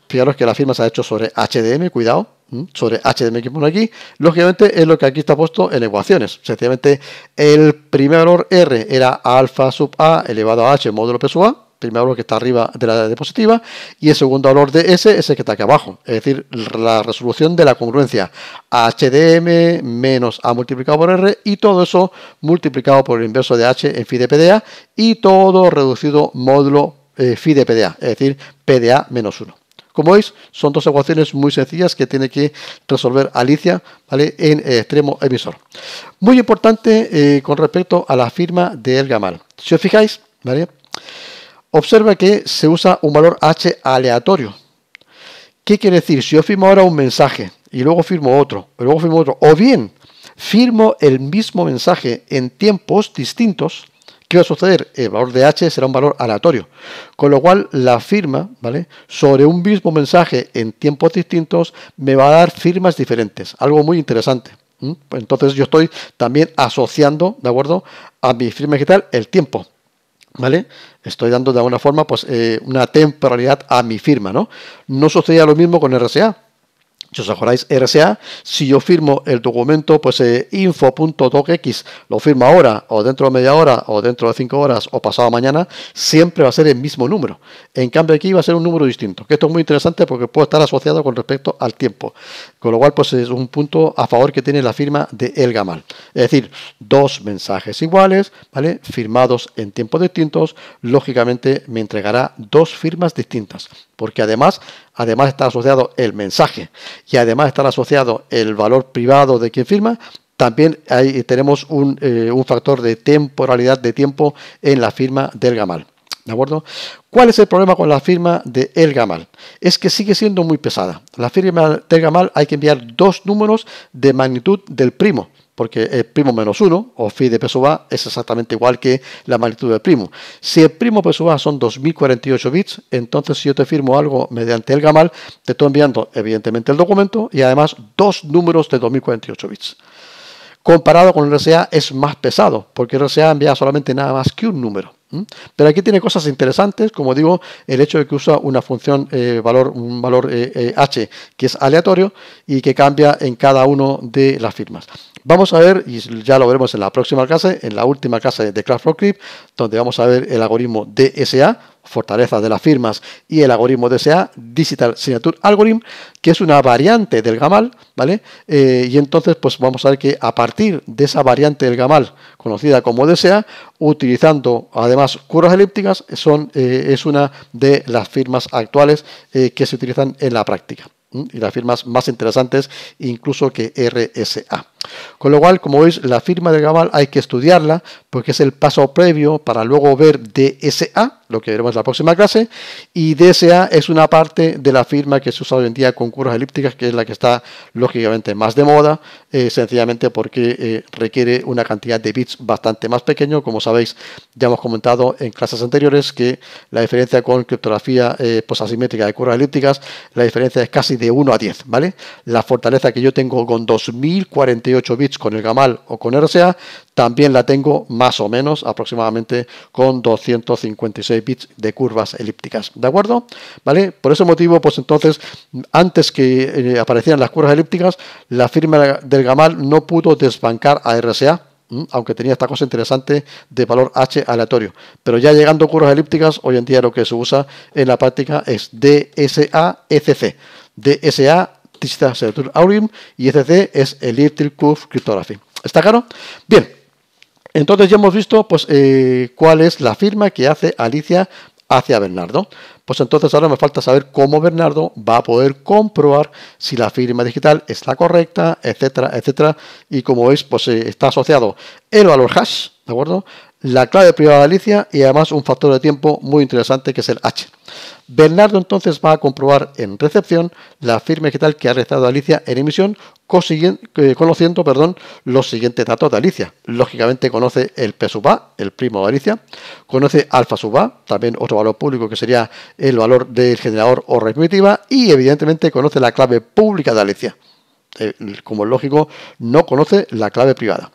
fijaros que la firma se ha hecho sobre HDM, cuidado, sobre HDM que pone aquí, lógicamente es lo que aquí está puesto en ecuaciones. Sencillamente el primer valor R era alfa sub A elevado a H módulo P sub A, primer valor que está arriba de la diapositiva y el segundo valor de S es el que está aquí abajo, es decir, la resolución de la congruencia HDM menos A multiplicado por R y todo eso multiplicado por el inverso de H en phi de PDA y todo reducido módulo phi eh, de PDA, es decir, PDA menos 1. Como veis, son dos ecuaciones muy sencillas que tiene que resolver Alicia ¿vale? en extremo emisor. Muy importante eh, con respecto a la firma de El Gamal. Si os fijáis, ¿vale? Observa que se usa un valor h aleatorio. ¿Qué quiere decir? Si yo firmo ahora un mensaje y luego firmo otro, luego otro, o bien firmo el mismo mensaje en tiempos distintos, ¿qué va a suceder? El valor de h será un valor aleatorio. Con lo cual, la firma, ¿vale? Sobre un mismo mensaje en tiempos distintos me va a dar firmas diferentes. Algo muy interesante. ¿Mm? Pues entonces yo estoy también asociando, ¿de acuerdo? A mi firma digital el tiempo. ¿Vale? estoy dando de alguna forma pues, eh, una temporalidad a mi firma. ¿no? no sucedía lo mismo con RSA si os RSA, si yo firmo el documento, pues eh, info.docx, lo firmo ahora, o dentro de media hora, o dentro de cinco horas, o pasado mañana, siempre va a ser el mismo número. En cambio, aquí va a ser un número distinto, que esto es muy interesante porque puede estar asociado con respecto al tiempo. Con lo cual, pues es un punto a favor que tiene la firma de El Gamal. Es decir, dos mensajes iguales, ¿vale? Firmados en tiempos distintos, lógicamente me entregará dos firmas distintas, porque además además está asociado el mensaje y además está asociado el valor privado de quien firma, también ahí tenemos un, eh, un factor de temporalidad de tiempo en la firma del Gamal. ¿De acuerdo? ¿Cuál es el problema con la firma de El Gamal? Es que sigue siendo muy pesada. La firma del Gamal hay que enviar dos números de magnitud del primo porque el primo menos 1 o phi de peso es exactamente igual que la magnitud del primo. Si el primo peso va son 2048 bits, entonces si yo te firmo algo mediante el GAMAL, te estoy enviando evidentemente el documento y además dos números de 2048 bits. Comparado con el RSA es más pesado, porque el RSA envía solamente nada más que un número. Pero aquí tiene cosas interesantes, como digo, el hecho de que usa una función eh, valor, un valor eh, eh, h que es aleatorio y que cambia en cada una de las firmas. Vamos a ver, y ya lo veremos en la próxima clase, en la última clase de Craft donde vamos a ver el algoritmo DSA, fortaleza de las firmas, y el algoritmo DSA, Digital Signature Algorithm, que es una variante del GAMAL, ¿vale? Eh, y entonces, pues vamos a ver que a partir de esa variante del GAMAL, conocida como DSA, utilizando además curvas elípticas, son, eh, es una de las firmas actuales eh, que se utilizan en la práctica y las firmas más interesantes incluso que RSA. Con lo cual, como veis, la firma de Gabal hay que estudiarla porque es el paso previo para luego ver DSA, lo que veremos en la próxima clase, y DSA es una parte de la firma que se usa hoy en día con curvas elípticas, que es la que está lógicamente más de moda, eh, sencillamente porque eh, requiere una cantidad de bits bastante más pequeño, como sabéis, ya hemos comentado en clases anteriores que la diferencia con criptografía eh, posasimétrica de curvas elípticas, la diferencia es casi de 1 a 10, ¿vale? La fortaleza que yo tengo con 2048 bits con el GAMAL o con RSA también la tengo más o menos aproximadamente con 256 bits de curvas elípticas. ¿De acuerdo? ¿Vale? Por ese motivo, pues entonces, antes que eh, aparecieran las curvas elípticas, la firma del Gamal no pudo desbancar a RSA aunque tenía esta cosa interesante de valor H aleatorio. Pero ya llegando a curvas elípticas, hoy en día lo que se usa en la práctica es DSA-ECC. DSA, Digital y ECC es Elliptic Curve Cryptography. ¿Está claro? Bien, entonces ya hemos visto pues, eh, cuál es la firma que hace Alicia hacia Bernardo. Pues entonces ahora me falta saber cómo Bernardo va a poder comprobar si la firma digital está correcta, etcétera, etcétera. Y como veis, pues eh, está asociado el valor hash, ¿de acuerdo? la clave privada de Alicia y además un factor de tiempo muy interesante que es el H. Bernardo entonces va a comprobar en recepción la firma digital que ha restado Alicia en emisión, eh, conociendo perdón, los siguientes datos de Alicia. Lógicamente conoce el P sub A, el primo de Alicia, conoce alfa sub A, también otro valor público que sería el valor del generador o red y evidentemente conoce la clave pública de Alicia. Eh, como es lógico, no conoce la clave privada.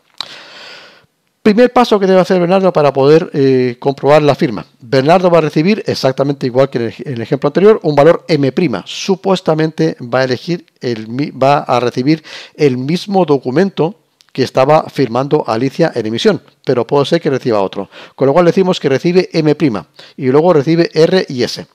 Primer paso que debe hacer Bernardo para poder eh, comprobar la firma. Bernardo va a recibir, exactamente igual que en el ejemplo anterior, un valor M'. Supuestamente va a, elegir el, va a recibir el mismo documento que estaba firmando Alicia en emisión, pero puede ser que reciba otro. Con lo cual decimos que recibe M' y luego recibe R y S.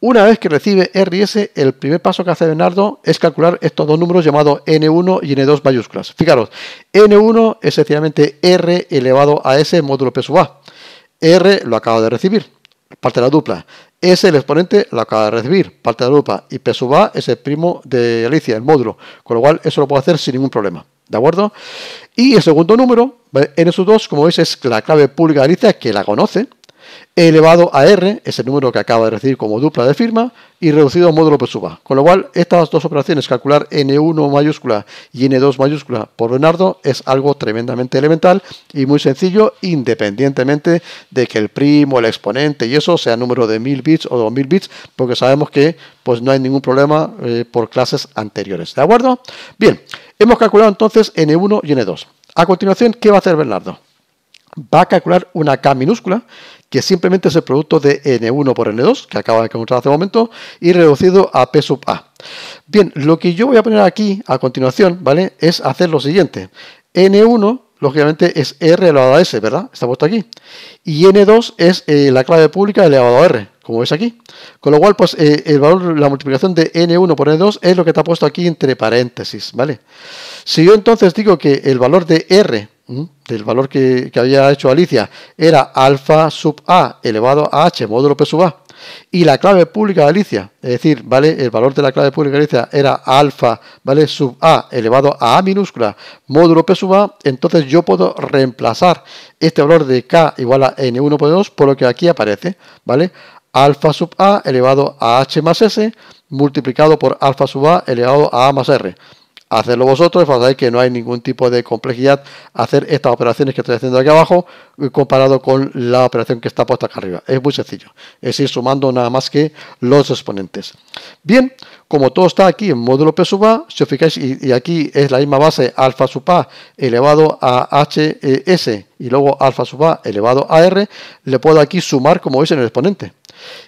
Una vez que recibe R y S, el primer paso que hace Bernardo es calcular estos dos números llamados N1 y N2 mayúsculas. Fijaros, N1 es sencillamente R elevado a S módulo P sub A. R lo acaba de recibir, parte de la dupla. S, el exponente, lo acaba de recibir, parte de la dupla. Y P sub A es el primo de Alicia, el módulo. Con lo cual, eso lo puedo hacer sin ningún problema. ¿De acuerdo? Y el segundo número, en esos dos, como veis, es la clave pública que la conoce, e elevado a R, es el número que acaba de recibir como dupla de firma, y reducido a módulo por suba. Con lo cual, estas dos operaciones, calcular N1 mayúscula y N2 mayúscula por Leonardo, es algo tremendamente elemental y muy sencillo, independientemente de que el primo, el exponente y eso sea número de 1000 bits o 2000 bits, porque sabemos que pues, no hay ningún problema eh, por clases anteriores. ¿De acuerdo? Bien, Hemos calculado entonces N1 e y N2. E a continuación, ¿qué va a hacer Bernardo? Va a calcular una K minúscula, que simplemente es el producto de N1 por N2, que acaba de encontrar hace un momento, y reducido a P sub A. Bien, lo que yo voy a poner aquí a continuación, ¿vale? Es hacer lo siguiente. N1 lógicamente es R elevado a S, ¿verdad? Está puesto aquí. Y N2 es eh, la clave pública elevado a R como ves aquí. Con lo cual, pues eh, el valor, la multiplicación de n1 por n2 es lo que te ha puesto aquí entre paréntesis, ¿vale? Si yo entonces digo que el valor de r, del valor que, había hecho Alicia, era alfa sub a elevado a h módulo p sub a, y la clave pública de Alicia, es decir, ¿vale? El valor de la clave pública de Alicia era alfa, ¿vale? Sub a elevado a a minúscula módulo p sub a, entonces yo puedo reemplazar este valor de k igual a n1 por 2 por lo que aquí aparece, ¿vale? alfa sub a elevado a h más s multiplicado por alfa sub a elevado a a más r. Hacedlo vosotros, ver que no hay ningún tipo de complejidad hacer estas operaciones que estoy haciendo aquí abajo eh, comparado con la operación que está puesta acá arriba. Es muy sencillo, es ir sumando nada más que los exponentes. Bien, como todo está aquí en módulo P sub A, si os fijáis, y, aquí es la misma base alfa sub A elevado a h eh, s y luego alfa sub A elevado a R, le puedo aquí sumar como veis en el exponente.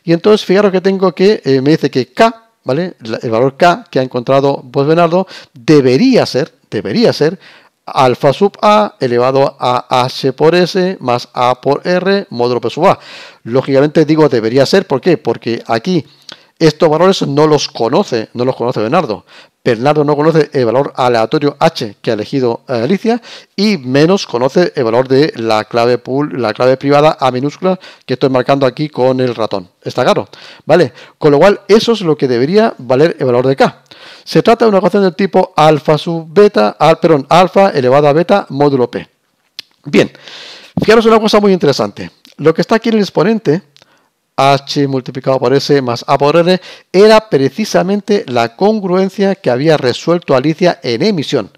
Y entonces fijaros que tengo que, eh, me dice que K, ¿vale? El valor K que ha encontrado pues Bernardo debería ser, debería ser alfa sub a elevado a h por s más a por r módulo p sub a. Lógicamente digo debería ser, ¿por qué? Porque aquí estos valores no los conoce, no los conoce Bernardo. Bernardo no conoce el valor aleatorio H que ha elegido eh, Alicia y menos conoce el valor de la clave pool, la clave privada A minúscula que estoy marcando aquí con el ratón. Está claro, ¿vale? Con lo cual, eso es lo que debería valer el valor de K. Se trata de una ecuación del tipo alfa sub beta, al, perdón, alfa elevada a beta módulo P. Bien, fijaros una cosa muy interesante. Lo que está aquí en el exponente h multiplicado por s más a por r era precisamente la congruencia que había resuelto Alicia en emisión.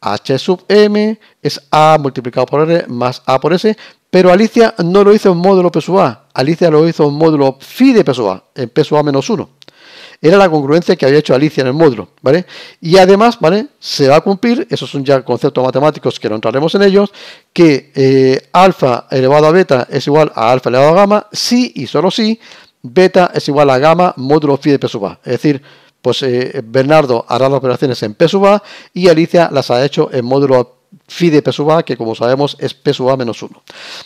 h sub m es a multiplicado por r más a por s, pero Alicia no lo hizo en módulo a Alicia lo hizo en módulo phi de a en a menos 1. Era la congruencia que había hecho Alicia en el módulo, ¿vale? Y además, ¿vale? Se va a cumplir, esos son ya conceptos matemáticos que no entraremos en ellos, que eh, alfa elevado a beta es igual a alfa elevado a gamma, si y solo si beta es igual a gamma módulo phi de P sub A. Es decir, pues eh, Bernardo hará las operaciones en P sub A y Alicia las ha hecho en módulo fide de que como sabemos es A menos 1.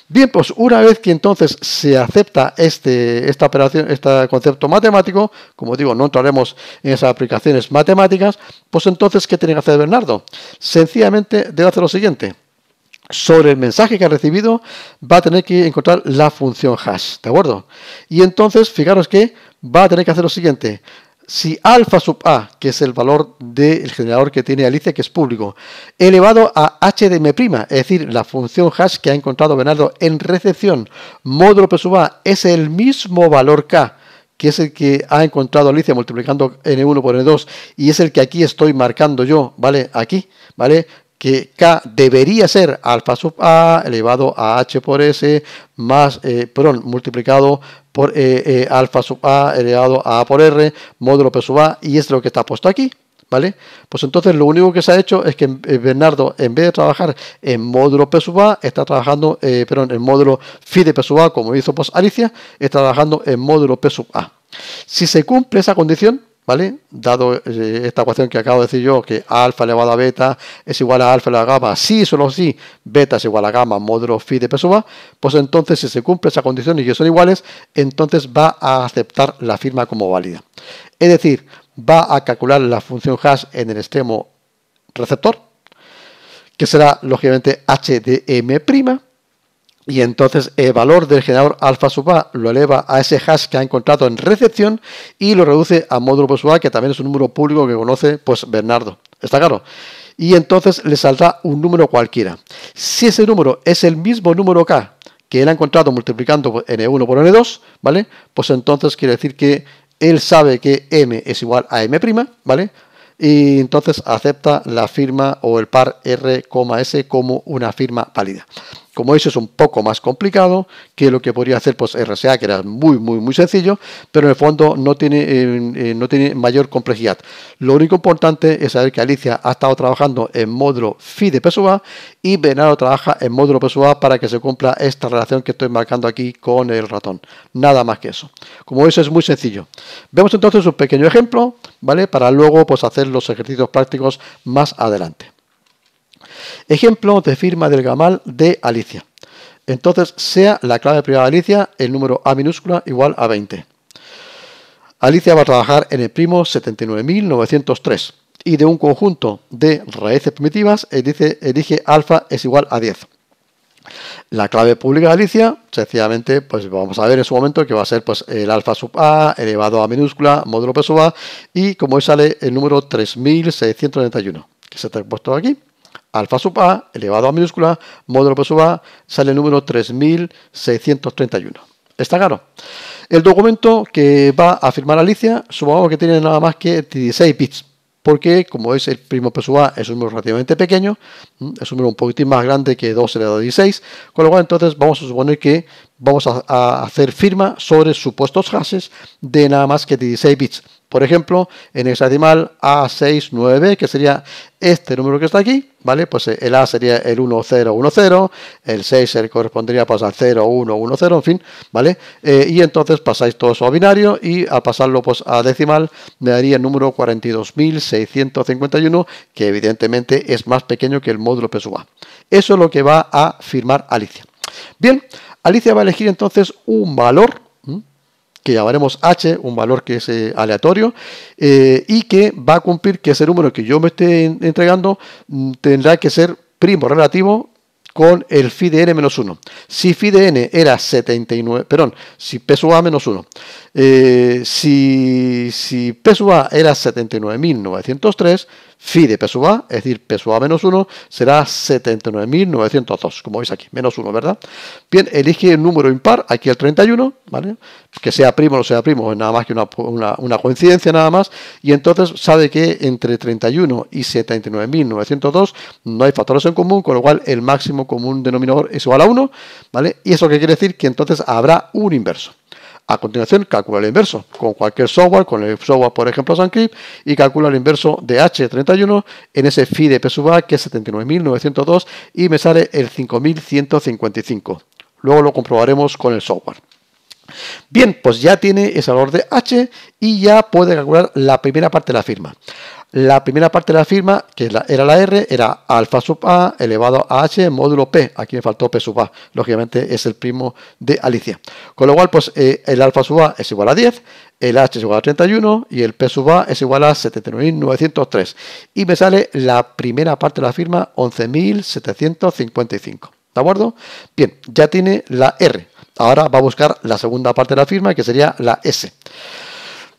Bien, pues una vez que entonces se acepta este, esta operación, este concepto matemático, como digo, no entraremos en esas aplicaciones matemáticas, pues entonces, ¿qué tiene que hacer Bernardo? Sencillamente debe hacer lo siguiente. Sobre el mensaje que ha recibido, va a tener que encontrar la función hash, ¿de acuerdo? Y entonces, fijaros que va a tener que hacer lo siguiente si alfa sub a, que es el valor del generador que tiene Alicia, que es público, elevado a h de m', es decir, la función hash que ha encontrado Bernardo en recepción, módulo p sub a, es el mismo valor k, que es el que ha encontrado Alicia multiplicando n1 por n2, y es el que aquí estoy marcando yo, ¿vale? Aquí, ¿vale? que K debería ser alfa sub A elevado a H por S más, eh, perdón, multiplicado por eh, eh, alfa sub A elevado a A por R, módulo P sub A, y es lo que está puesto aquí. ¿Vale? Pues entonces lo único que se ha hecho es que Bernardo, en vez de trabajar en módulo P sub A, está trabajando, perdón, en módulo phi de P sub A, como hizo pues Alicia, está trabajando en módulo P sub A. Si se cumple esa condición, Dado eh, esta ecuación que acabo de decir yo, que alfa elevado a beta es igual a alfa elevado a gamma, sí, solo sí, beta es igual a gamma módulo phi de P pues entonces si se cumple esa condición y ellos son iguales, entonces va a aceptar la firma como válida. Es decir, va a calcular la función hash en el extremo receptor, que será lógicamente h de m', y entonces el eh, valor del generador alfa sub A lo eleva a ese hash que ha encontrado en recepción y lo reduce a módulo por sub A, que también es un número público que conoce pues Bernardo. ¿Está claro? Y entonces le saldrá un número cualquiera. Si ese número es el mismo número K que él ha encontrado multiplicando N1 por N2, ¿vale? Pues entonces quiere decir que él sabe que M es igual a M', ¿vale? Y entonces acepta la firma o el par R, S como una firma válida. Como veis es un poco más complicado que lo que podría hacer pues, RSA, que era muy, muy, muy sencillo, pero en el fondo no tiene, no tiene mayor complejidad. Lo único importante es saber que Alicia ha estado trabajando en módulo phi de PSUA y Venado trabaja en módulo PSUA para que se cumpla esta relación que estoy marcando aquí con el ratón. Nada más que eso. Como veis es muy sencillo. Vemos entonces un pequeño ejemplo, ¿vale? Para luego pues, hacer los ejercicios prácticos más adelante. Ejemplo de firma del gamal de Alicia. Entonces, sea la clave privada de Alicia el número A minúscula igual a 20. Alicia va a trabajar en el primo 79.903 y de un conjunto de raíces primitivas elige, eh, elige alfa es igual a 10. La clave pública de Alicia, sencillamente, pues vamos a ver en su momento que va a ser pues, el alfa sub a elevado a minúscula, módulo P sub a, y como sale el número 3631, que se te ha puesto aquí alfa sub A elevado a minúscula, módulo p sub A, sale el número 3631. ¿Está claro? El documento que va a firmar Alicia, supongamos que tiene nada más que 16 bits, porque como es el primo P sub A, es un número relativamente pequeño, es un número un poquitín más grande que 2 elevado a 16, con lo cual entonces vamos a suponer que vamos a hacer firma sobre supuestos hashes de nada más que 16 bits. Por ejemplo, en hexadecimal A69, que sería este número que está aquí, ¿vale? Pues el A sería el 1010, el 6 correspondería pues al 0110, en fin, ¿vale? Eh, y entonces pasáis todo eso a binario y a pasarlo pues a decimal me daría el número 42.651, que evidentemente es más pequeño que el módulo PSUA. Eso es lo que va a firmar Alicia. Bien, Alicia va a elegir entonces un valor que llamaremos h, un valor que es eh, aleatorio, eh, y que va a cumplir que ese número que yo me esté entregando mm, tendrá que ser primo relativo con el phi de n menos 1. Si phi de n era 79, perdón, si p a menos 1, eh, si, si p a era 79.903, phi de a, es decir, a menos 1, será 79.902, como veis aquí, menos 1, ¿verdad? Bien, elige el número impar, aquí el 31, ¿vale? Que sea primo o no sea primo, es nada más que una, coincidencia nada más, y entonces sabe que entre 31 y 79.902 no hay factores en común, con lo cual el máximo común denominador es igual a 1, ¿vale? Y eso quiere decir que entonces habrá un inverso. A continuación, calcula el inverso con cualquier software, con el software, por ejemplo, SunCrypt, y calcula el inverso de H31 en ese phi de P sub A, que es 79.902, y me sale el 5.155. Luego lo comprobaremos con el software. Bien, pues ya tiene ese valor de H y ya puede calcular la primera parte de la firma. La primera parte de la firma, que era la R, era alfa sub A elevado a H módulo P. Aquí me faltó P sub A. Lógicamente es el primo de Alicia. Con lo cual, pues eh, el alfa sub A es igual a 10, el H es igual a 31 y el P sub A es igual a 79.903. Y me sale la primera parte de la firma 11.755. ¿De acuerdo? Bien, ya tiene la R. Ahora va a buscar la segunda parte de la firma, que sería la S.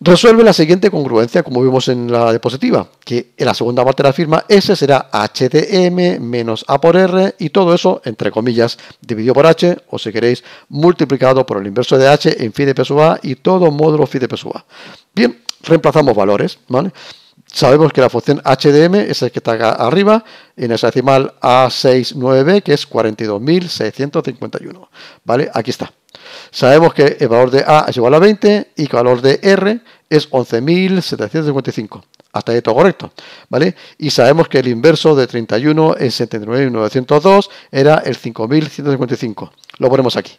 Resuelve la siguiente congruencia, como vimos en la diapositiva, que en la segunda parte de la firma S será m menos A por R y todo eso, entre comillas, dividido por H, o si queréis, multiplicado por el inverso de H en phi de P sub A y todo módulo phi de P sub A. Bien, reemplazamos valores, ¿vale? sabemos que la función HDM es el que está acá arriba en el decimal A69B, que es 42.651. ¿Vale? Aquí está. Sabemos que el valor de A es igual a 20 y el valor de R es 11.755. Hasta ahí todo correcto, ¿vale? Y sabemos que el inverso de 31 en 79.902 era el 5.155. Lo ponemos aquí.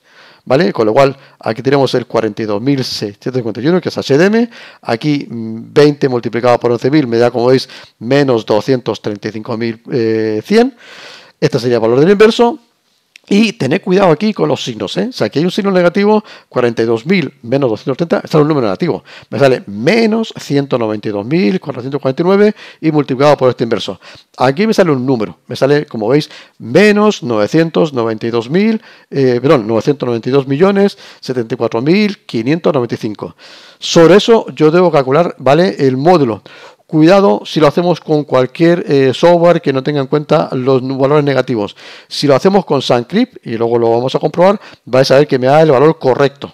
¿vale? Con lo cual, aquí tenemos el 42.651, que es HDM, aquí 20 mm, multiplicado por 11.000 me da, como veis, menos 235.100, eh, este sería el valor del inverso, y tened cuidado aquí con los signos. ¿eh? O aquí hay un signo negativo, 42.000 menos 230, está un número negativo. Me sale menos 192.449 y multiplicado por este inverso. Aquí me sale un número, me sale, como veis, menos 992.000, eh, perdón, 992 millones Sobre eso yo debo calcular, ¿vale? El módulo. Cuidado si lo hacemos con cualquier eh, software que no tenga en cuenta los valores negativos. Si lo hacemos con Suncrypt, y luego lo vamos a comprobar, vais a ver que me da el valor correcto.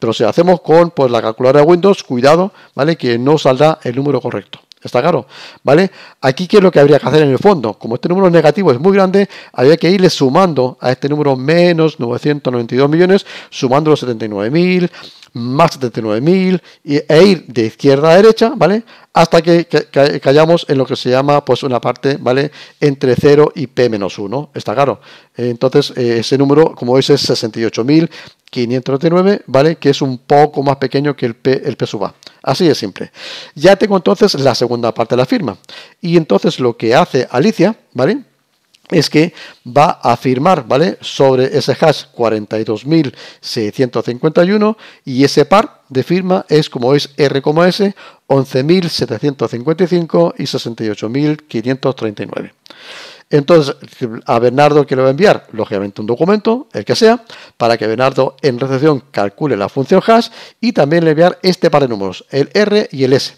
Pero si lo hacemos con pues, la calculadora de Windows, cuidado, ¿vale? Que no saldrá el número correcto. Está claro, ¿vale? Aquí, ¿qué es lo que habría que hacer en el fondo? Como este número negativo es muy grande, habría que irle sumando a este número menos 992 millones, sumando los 79.000, más 79.000, e ir de izquierda a derecha, ¿vale? Hasta que, callamos en lo que se llama, pues, una parte, ¿vale? Entre 0 y P menos 1, ¿está claro? Entonces, eh, ese número, como veis, es 68.599, ¿vale? Que es un poco más pequeño que el P, el P sub A. Así de simple. Ya tengo entonces la segunda parte de la firma. Y entonces lo que hace Alicia, ¿vale? es que va a firmar, ¿vale? Sobre ese hash 42.651 y ese par de firma es como es R como S 11.755 y 68.539. Entonces, a Bernardo que le va a enviar, lógicamente, un documento, el que sea, para que Bernardo en recepción calcule la función hash y también le enviar este par de números, el R y el S.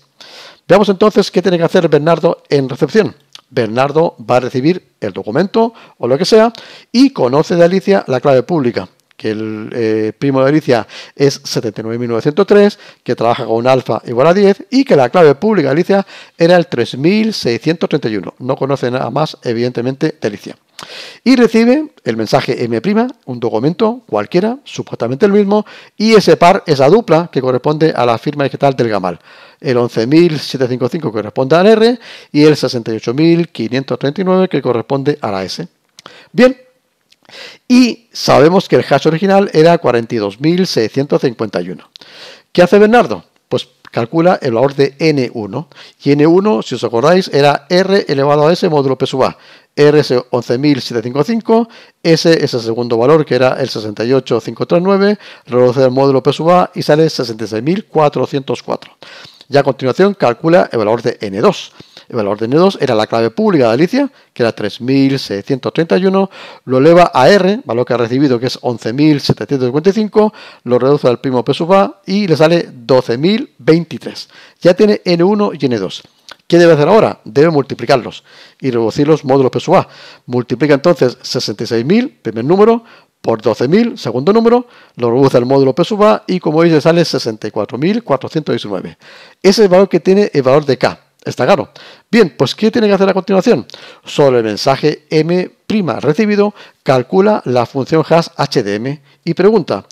Veamos entonces qué tiene que hacer Bernardo en recepción. Bernardo va a recibir el documento o lo que sea y conoce de Alicia la clave pública que el eh, primo de Alicia es 79.903, que trabaja con un alfa igual a 10 y que la clave pública de Alicia era el 3.631. No conoce nada más, evidentemente, de Alicia. Y recibe el mensaje M', un documento cualquiera, supuestamente el mismo, y ese par, esa dupla que corresponde a la firma digital del Gamal. El 11.755 que corresponde al R y el 68.539 que corresponde a la S. Bien, y sabemos que el hash original era 42.651. ¿Qué hace Bernardo? Pues calcula el valor de n1. Y n1, si os acordáis, era r elevado a s módulo p sub a. r es 11.755, s es el segundo valor, que era el 68.539, reduce el módulo p sub a y sale 66.404. Y a continuación calcula el valor de n2, el valor de N2 era la clave pública de Alicia, que era 3.631, lo eleva a R, valor que ha recibido que es 11.755, lo reduce al primo P sub A y le sale 12.023. Ya tiene N1 y N2. ¿Qué debe hacer ahora? Debe multiplicarlos y reducir los módulos P sub A. Multiplica entonces 66.000, primer número, por 12.000, segundo número, lo reduce al módulo P sub A y como veis le sale 64.419. Ese es el valor que tiene el valor de K. Está claro. Bien, pues ¿qué tiene que hacer a continuación? Sobre el mensaje M' recibido, calcula la función hash HDM y pregunta,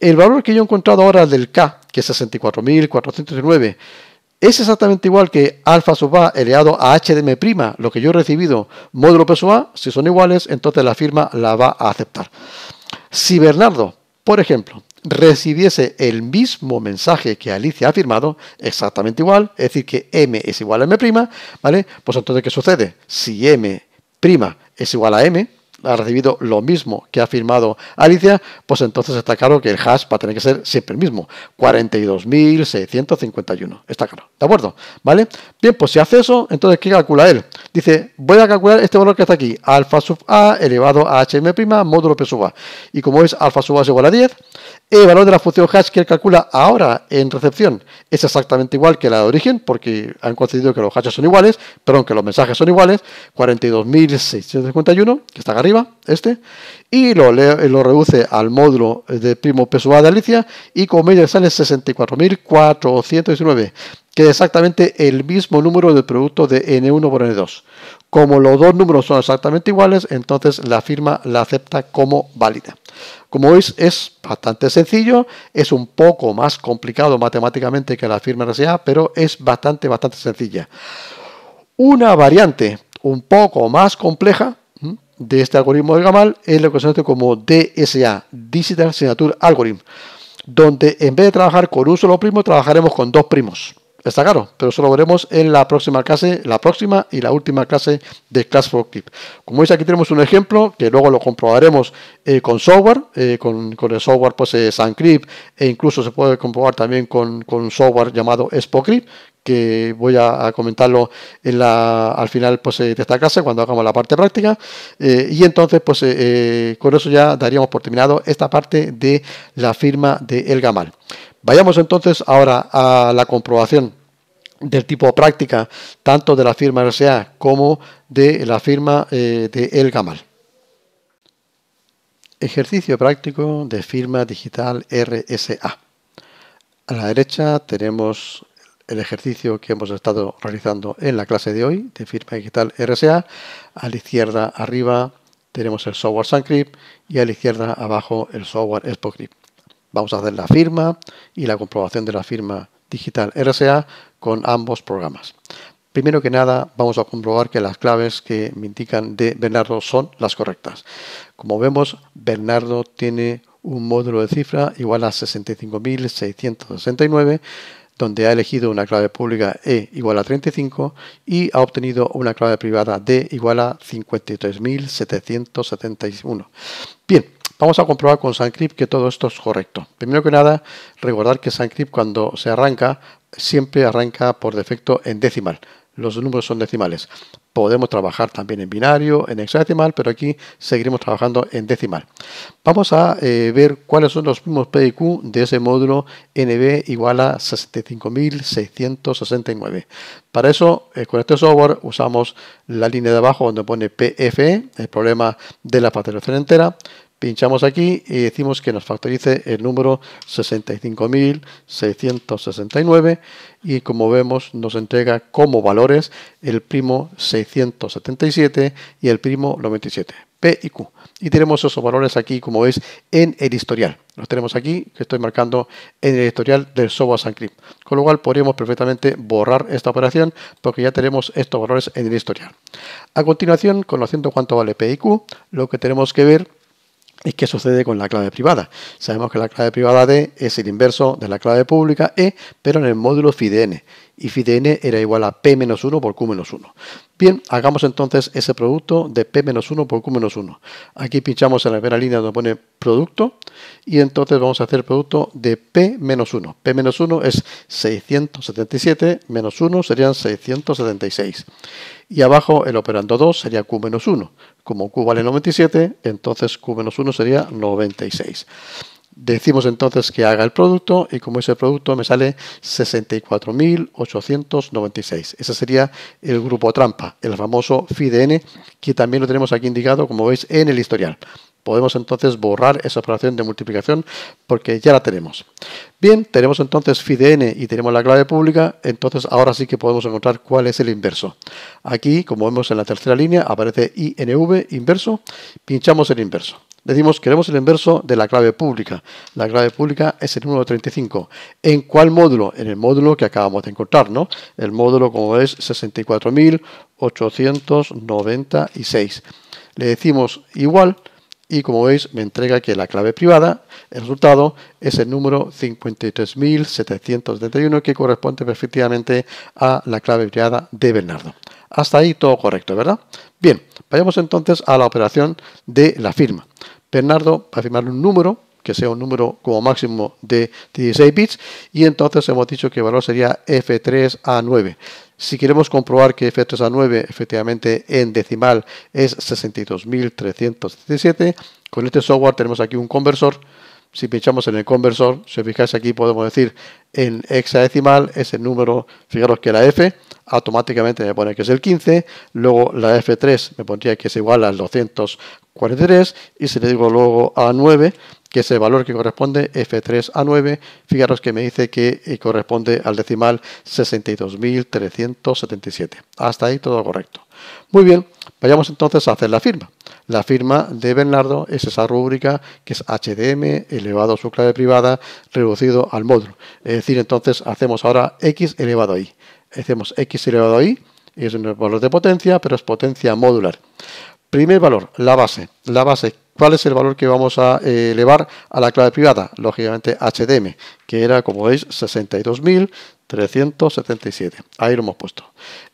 el valor que yo he encontrado ahora del K, que es 64.409, es exactamente igual que alfa sub a elevado a HDM', lo que yo he recibido, módulo P si son iguales, entonces la firma la va a aceptar. Si Bernardo, por ejemplo, recibiese el mismo mensaje que Alicia ha firmado, exactamente igual, es decir, que m es igual a m', ¿vale? Pues entonces, ¿qué sucede? Si m' es igual a m, ha recibido lo mismo que ha firmado Alicia, pues entonces está claro que el hash va a tener que ser siempre el mismo, 42.651. Está claro, ¿de acuerdo? ¿Vale? Bien, pues si hace eso, entonces ¿qué calcula él? Dice, voy a calcular este valor que está aquí, alfa sub a elevado a hm' módulo p sub a. Y como es alfa sub a es igual a 10. El valor de la función hash que él calcula ahora en recepción es exactamente igual que la de origen, porque han concedido que los hashes son iguales, perdón, que los mensajes son iguales, 42.651, que está acá arriba este, y lo, lo reduce al módulo de primo A de Alicia y con media sale 64.419, que es exactamente el mismo número del producto de N1 por N2. Como los dos números son exactamente iguales, entonces la firma la acepta como válida. Como veis, es bastante sencillo, es un poco más complicado matemáticamente que la firma RSA, pero es bastante, bastante sencilla. Una variante un poco más compleja de este algoritmo de Gamal es lo que se llama como DSA, Digital Signature Algorithm, donde en vez de trabajar con un solo primo, trabajaremos con dos primos. Está claro, pero eso lo veremos en la próxima clase, la próxima y la última clase de Class for Clip. Como veis aquí tenemos un ejemplo que luego lo comprobaremos eh, con software, eh, con, el software pues e incluso se puede comprobar también con, con un software llamado ExpoClip, que voy a, comentarlo al final pues, eh, de esta clase cuando hagamos la parte práctica eh, y entonces pues eh, con eso ya daríamos por terminado esta parte de la firma de El Gamal. Vayamos entonces ahora a la comprobación del tipo práctica tanto de la firma RSA como de la firma de El Gamal. Ejercicio práctico de firma digital RSA. A la derecha tenemos el ejercicio que hemos estado realizando en la clase de hoy de firma digital RSA. A la izquierda arriba tenemos el software SunCrypt y a la izquierda abajo el software ExpoCrypt. Vamos a hacer la firma y la comprobación de la firma digital RSA con ambos programas. Primero que nada, vamos a comprobar que las claves que me indican de Bernardo son las correctas. Como vemos, Bernardo tiene un módulo de cifra igual a 65.669 donde ha elegido una clave pública E igual a 35 y ha obtenido una clave privada D igual a 53.771. Bien, Vamos a comprobar con SanCrypt que todo esto es correcto. Primero que nada, recordar que SanCrypt cuando se arranca, siempre arranca por defecto en decimal los números son decimales. Podemos trabajar también en binario, en hexadecimal, pero aquí seguiremos trabajando en decimal. Vamos a eh, ver cuáles son los primos P y Q de ese módulo NB igual a 65.669. Para eso, eh, con este software usamos la línea de abajo donde pone PFE, el problema de la factorización entera. Pinchamos aquí y decimos que nos factorice el número 65.669 y como vemos nos entrega como valores el primo 677 y el primo 97, P y Q. Y tenemos esos valores aquí como veis en el historial. Los tenemos aquí, que estoy marcando en el historial del software Con lo cual podríamos perfectamente borrar esta operación porque ya tenemos estos valores en el historial. A continuación, conociendo cuánto vale P y Q, lo que tenemos que ver ¿Y qué sucede con la clave privada. Sabemos que la clave privada D es el inverso de la clave pública E, pero en el módulo FIDN y phi de n era igual a p menos 1 por q menos 1. Bien, hagamos entonces ese producto de p menos 1 por q menos 1. Aquí pinchamos en la primera línea donde pone producto y entonces vamos a hacer el producto de p menos 1. p menos 1 es 677 menos 1 serían 676. Y abajo el operando 2 sería q menos 1. Como q vale 97, entonces q menos 1 sería 96. Decimos entonces que haga el producto y como ese producto me sale 64.896. Ese sería el grupo trampa, el famoso FIDN, que también lo tenemos aquí indicado, como veis, en el historial. Podemos entonces borrar esa operación de multiplicación porque ya la tenemos. Bien, tenemos entonces FIDN y tenemos la clave pública, entonces ahora sí que podemos encontrar cuál es el inverso. Aquí, como vemos en la tercera línea, aparece INV inverso, pinchamos el inverso. Decimos, queremos el inverso de la clave pública. La clave pública es el número 35. ¿En cuál módulo? En el módulo que acabamos de encontrar, ¿no? El módulo, como es, 64.896. Le decimos igual y, como veis, me entrega que la clave privada, el resultado, es el número 53.731, que corresponde perfectamente a la clave privada de Bernardo. Hasta ahí todo correcto, ¿verdad? Bien. Vayamos entonces a la operación de la firma. Bernardo va a firmar un número que sea un número como máximo de 16 bits y entonces hemos dicho que el valor sería F3A9. Si queremos comprobar que F3A9 efectivamente en decimal es 62317, con este software tenemos aquí un conversor si pinchamos en el conversor, si os fijáis aquí podemos decir en hexadecimal ese número, fijaros que la F automáticamente me pone que es el 15, luego la F3 me pondría que es igual al 243 y si le digo luego a 9 que es el valor que corresponde F3 a 9, fijaros que me dice que eh, corresponde al decimal 62.377. Hasta ahí todo correcto. Muy bien. Vayamos entonces a hacer la firma. La firma de Bernardo es esa rúbrica que es HDM elevado a su clave privada reducido al módulo. Es decir, entonces hacemos ahora x elevado a y. Hacemos x elevado a y, es un valor de potencia, pero es potencia modular. Primer valor, la base. La base, ¿cuál es el valor que vamos a eh, elevar a la clave privada? Lógicamente HDM, que era, como veis, 62.000 377. Ahí lo hemos puesto.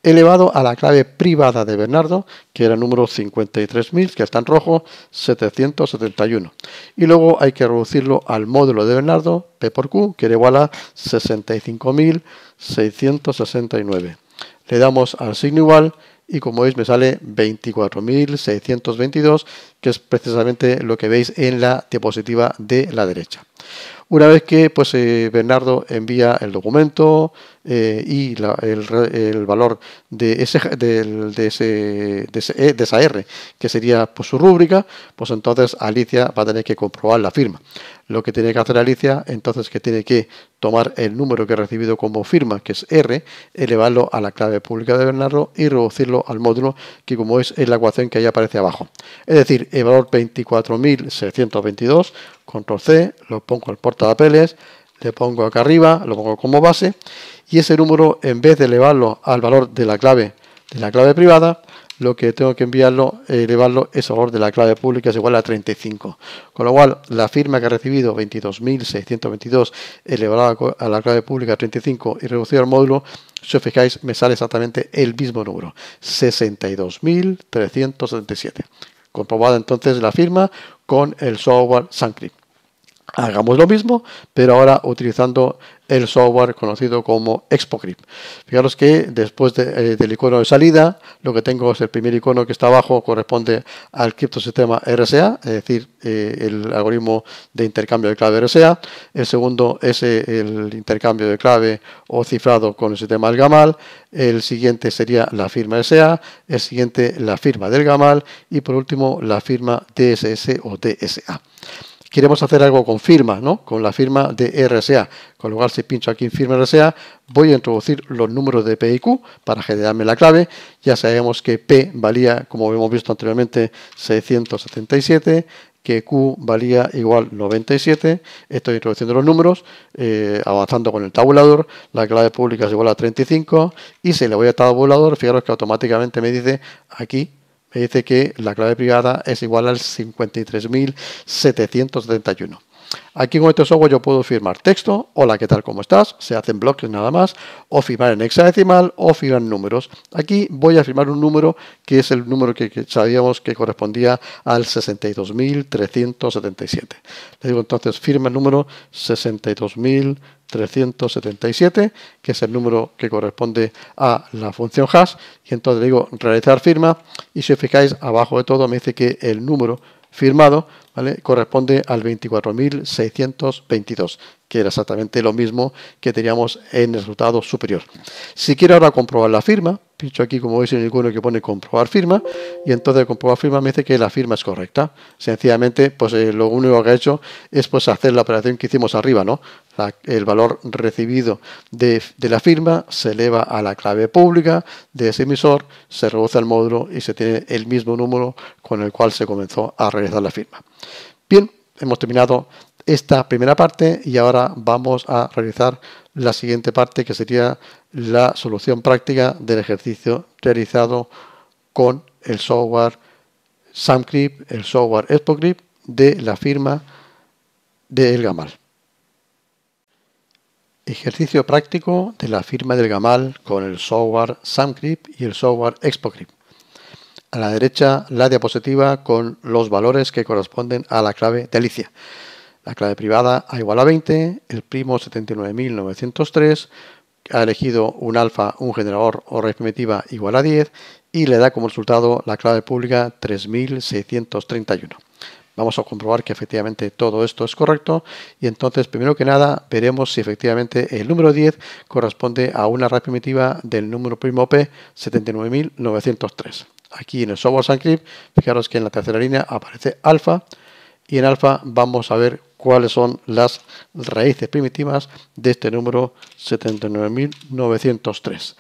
Elevado a la clave privada de Bernardo, que era el número 53.000, que está en rojo, 771. Y luego hay que reducirlo al módulo de Bernardo, P por Q, que era igual a 65.669. Le damos al signo igual y como veis me sale 24.622, que es precisamente lo que veis en la diapositiva de la derecha. Una vez que pues, eh, Bernardo envía el documento eh, y el, valor de ese, de, ese, eh, de, esa R, que sería pues, su rúbrica, pues entonces Alicia va a tener que comprobar la firma. Lo que tiene que hacer Alicia, entonces que tiene que tomar el número que ha recibido como firma, que es R, elevarlo a la clave pública de Bernardo y reducirlo al módulo que como es la ecuación que ahí aparece abajo. Es decir, el valor 24.622 control C, lo pongo al apeles, le pongo acá arriba, lo pongo como base y ese número en vez de elevarlo al valor de la clave de la clave privada, lo que tengo que enviarlo, eh, elevarlo es valor de la clave pública es igual a 35. Con lo cual, la firma que ha recibido 22.622 elevada a la clave pública 35 y reducida al módulo, si os fijáis, me sale exactamente el mismo número, 62.377. Comprobada entonces la firma con el software SunCrypt. Hagamos lo mismo, pero ahora utilizando el software conocido como ExpoCrypt. Fijaros que después eh, del icono de salida, lo que tengo es el primer icono que está abajo, corresponde al criptosistema RSA, es decir, eh, el algoritmo de intercambio de clave RSA. El segundo es eh, el intercambio de clave o cifrado con el sistema del GAMAL. El siguiente sería la firma RSA. El siguiente, la firma del GAMAL. Y por último, la firma DSS o DSA queremos hacer algo con firma, ¿no? Con la firma de RSA. Con lo cual, si pincho aquí en firma RSA, voy a introducir los números de P y Q para generarme la clave. Ya sabemos que P valía, como hemos visto anteriormente, 677, que Q valía igual 97. Estoy introduciendo los números, eh, avanzando con el tabulador. La clave pública es igual a 35. Y si le voy a tabulador, fijaros que automáticamente me dice aquí me dice que la clave privada es igual al 53.771. Aquí con estos software yo puedo firmar texto, hola, ¿qué tal? ¿Cómo estás? Se hacen bloques nada más, o firmar en hexadecimal o firmar números. Aquí voy a firmar un número que es el número que, sabíamos que correspondía al 62.377. Le digo entonces, firma el número 62.377. que es el número que corresponde a la función hash, y entonces le digo realizar firma, y si os fijáis abajo de todo me dice que el número firmado, ¿vale? corresponde al 24.622, que era exactamente lo mismo que teníamos en el resultado superior. Si quiero ahora comprobar la firma, pincho aquí, como veis, en el icono que pone comprobar firma, y entonces comprobar firma me dice que la firma es correcta. Sencillamente, pues eh, lo único que ha hecho es pues hacer la operación que hicimos arriba, ¿no? el valor recibido de, de, la firma se eleva a la clave pública de ese emisor, se reduce el módulo y se tiene el mismo número con el cual se comenzó a realizar la firma. Bien, hemos terminado esta primera parte y ahora vamos a realizar la siguiente parte que sería la solución práctica del ejercicio realizado con el software SamCrip, el software ExpoCrip de la firma de Gamal. Ejercicio práctico de la firma del Gamal con el software SamCrip y el software ExpoCrip. A la derecha la diapositiva con los valores que corresponden a la clave de Alicia la clave privada A igual a 20, el primo 79903, ha elegido un alfa, un generador o red primitiva igual a 10 y le da como resultado la clave pública 3631. Vamos a comprobar que efectivamente todo esto es correcto y entonces primero que nada veremos si efectivamente el número 10 corresponde a una red primitiva del número primo P 79903. Aquí en el software Sanscript, fijaros que en la tercera línea aparece alfa y en alfa vamos a ver cuáles son las raíces primitivas de este número 79.903.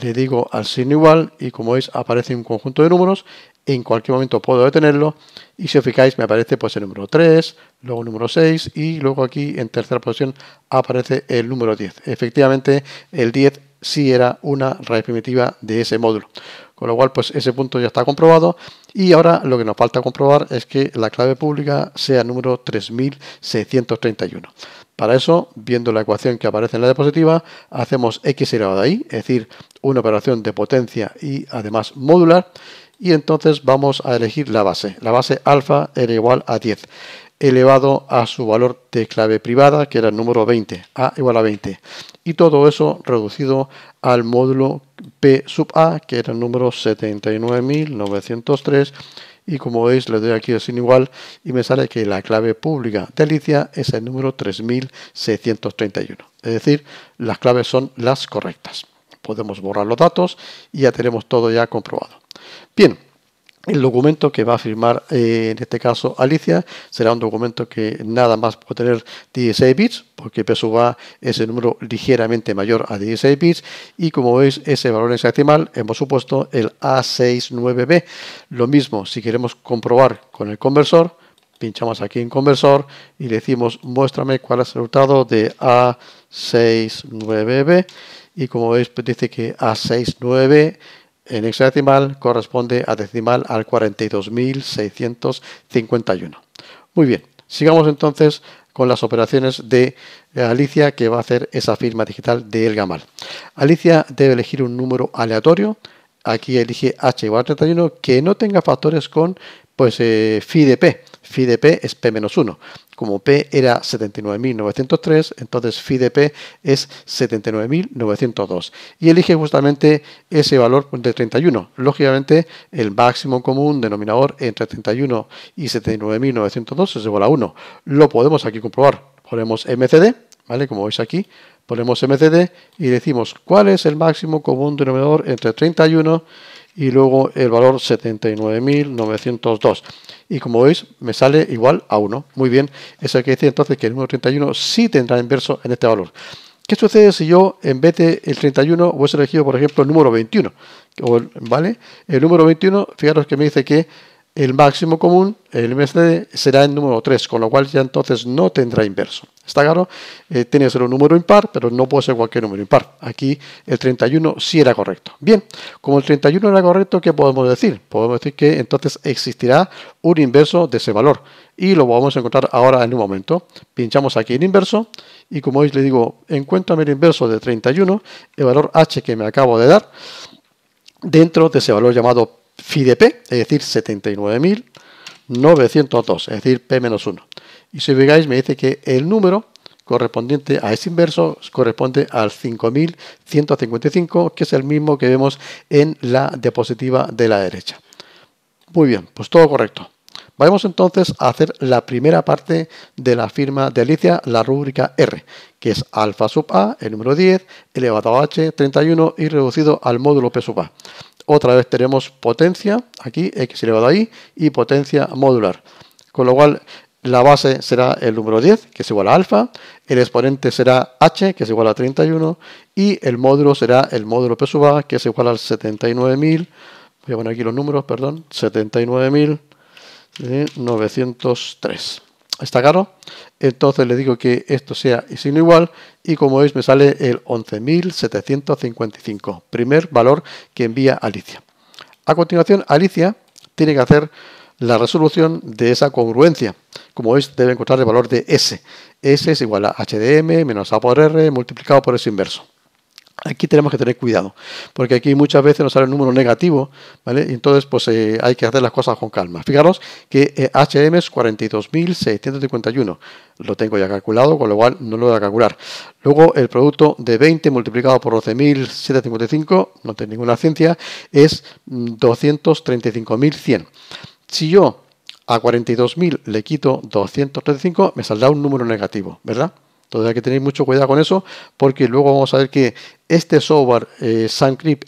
Le digo al signo igual y como veis aparece un conjunto de números. En cualquier momento puedo detenerlo y si os fijáis me aparece pues el número 3, luego el número 6 y luego aquí en tercera posición aparece el número 10. Efectivamente el 10 sí era una raíz primitiva de ese módulo. Con lo cual, pues ese punto ya está comprobado. Y ahora lo que nos falta comprobar es que la clave pública sea número 3631. Para eso, viendo la ecuación que aparece en la diapositiva, hacemos x elevado a i, es decir, una operación de potencia y además modular. Y entonces vamos a elegir la base. La base alfa era igual a 10 elevado a su valor de clave privada, que era el número 20, a igual a 20. Y todo eso reducido al módulo P sub A, que era el número 79.903. Y como veis, le doy aquí el sin igual y me sale que la clave pública de Alicia es el número 3631. Es decir, las claves son las correctas. Podemos borrar los datos y ya tenemos todo ya comprobado. Bien. El documento que va a firmar eh, en este caso Alicia será un documento que nada más puede tener 16 bits, porque va es el número ligeramente mayor a 16 bits, y como veis ese valor hexadecimal hemos supuesto el A69B. Lo mismo si queremos comprobar con el conversor, pinchamos aquí en conversor y le decimos muéstrame cuál es el resultado de A69B, y como veis pues dice que A69B en hexadecimal corresponde a decimal al 42.651. Muy bien, sigamos entonces con las operaciones de Alicia que va a hacer esa firma digital de El Gamal. Alicia debe elegir un número aleatorio, aquí elige h igual a 31, que no tenga factores con pues, eh, phi de p. Phi de p es p menos 1 como P era 79.903, entonces phi de P es 79.902. Y elige justamente ese valor de 31. Lógicamente, el máximo común denominador entre 31 y 79.902 es igual a 1. Lo podemos aquí comprobar. Ponemos MCD, ¿vale? Como veis aquí, ponemos MCD y decimos cuál es el máximo común denominador entre 31 y y luego el valor 79.902. Y como veis, me sale igual a 1. Muy bien, eso quiere decir entonces que el número 31 sí tendrá inverso en este valor. ¿Qué sucede si yo en vez del el 31 hubiese elegido, por ejemplo, el número 21? ¿Vale? El número 21, fijaros que me dice que el máximo común, el MCD, será el número 3, con lo cual ya entonces no tendrá inverso. ¿Está claro? Eh, tiene que ser un número impar, pero no puede ser cualquier número impar. Aquí el 31 sí era correcto. Bien, como el 31 era correcto, ¿qué podemos decir? Podemos decir que entonces existirá un inverso de ese valor. Y lo vamos a encontrar ahora en un momento. Pinchamos aquí en inverso y como veis le digo, encuéntrame el inverso de 31, el valor h que me acabo de dar, dentro de ese valor llamado phi de p, es decir, 79.902, es decir, p-1. menos y si veis me dice que el número correspondiente a ese inverso corresponde al 5155, que es el mismo que vemos en la diapositiva de la derecha. Muy bien, pues todo correcto. Vamos entonces a hacer la primera parte de la firma de Alicia, la rúbrica R, que es alfa sub A, el número 10, elevado a H, 31 y reducido al módulo P sub A. Otra vez tenemos potencia, aquí X elevado a Y, y potencia modular. Con lo cual, la base será el número 10, que es igual a alfa, el exponente será h, que es igual a 31, y el módulo será el módulo P sub a, que es igual al 79.000, voy a poner aquí los números, perdón, 79.903. ¿Está claro? Entonces le digo que esto sea y signo igual, y como veis me sale el 11.755, primer valor que envía Alicia. A continuación, Alicia tiene que hacer la resolución de esa congruencia. Como veis, debe encontrar el valor de S. S es igual a HDM menos A por R multiplicado por ese inverso. Aquí tenemos que tener cuidado, porque aquí muchas veces nos sale un número negativo, ¿vale? entonces, pues eh, hay que hacer las cosas con calma. Fijaros que HM es 42.651. Lo tengo ya calculado, con lo cual no lo voy a calcular. Luego, el producto de 20 multiplicado por 12.755, no tengo ninguna ciencia, es 235.100. Si yo a 42.000 le quito 235, me saldrá un número negativo, ¿verdad? Entonces hay que tener mucho cuidado con eso porque luego vamos a ver que este software eh,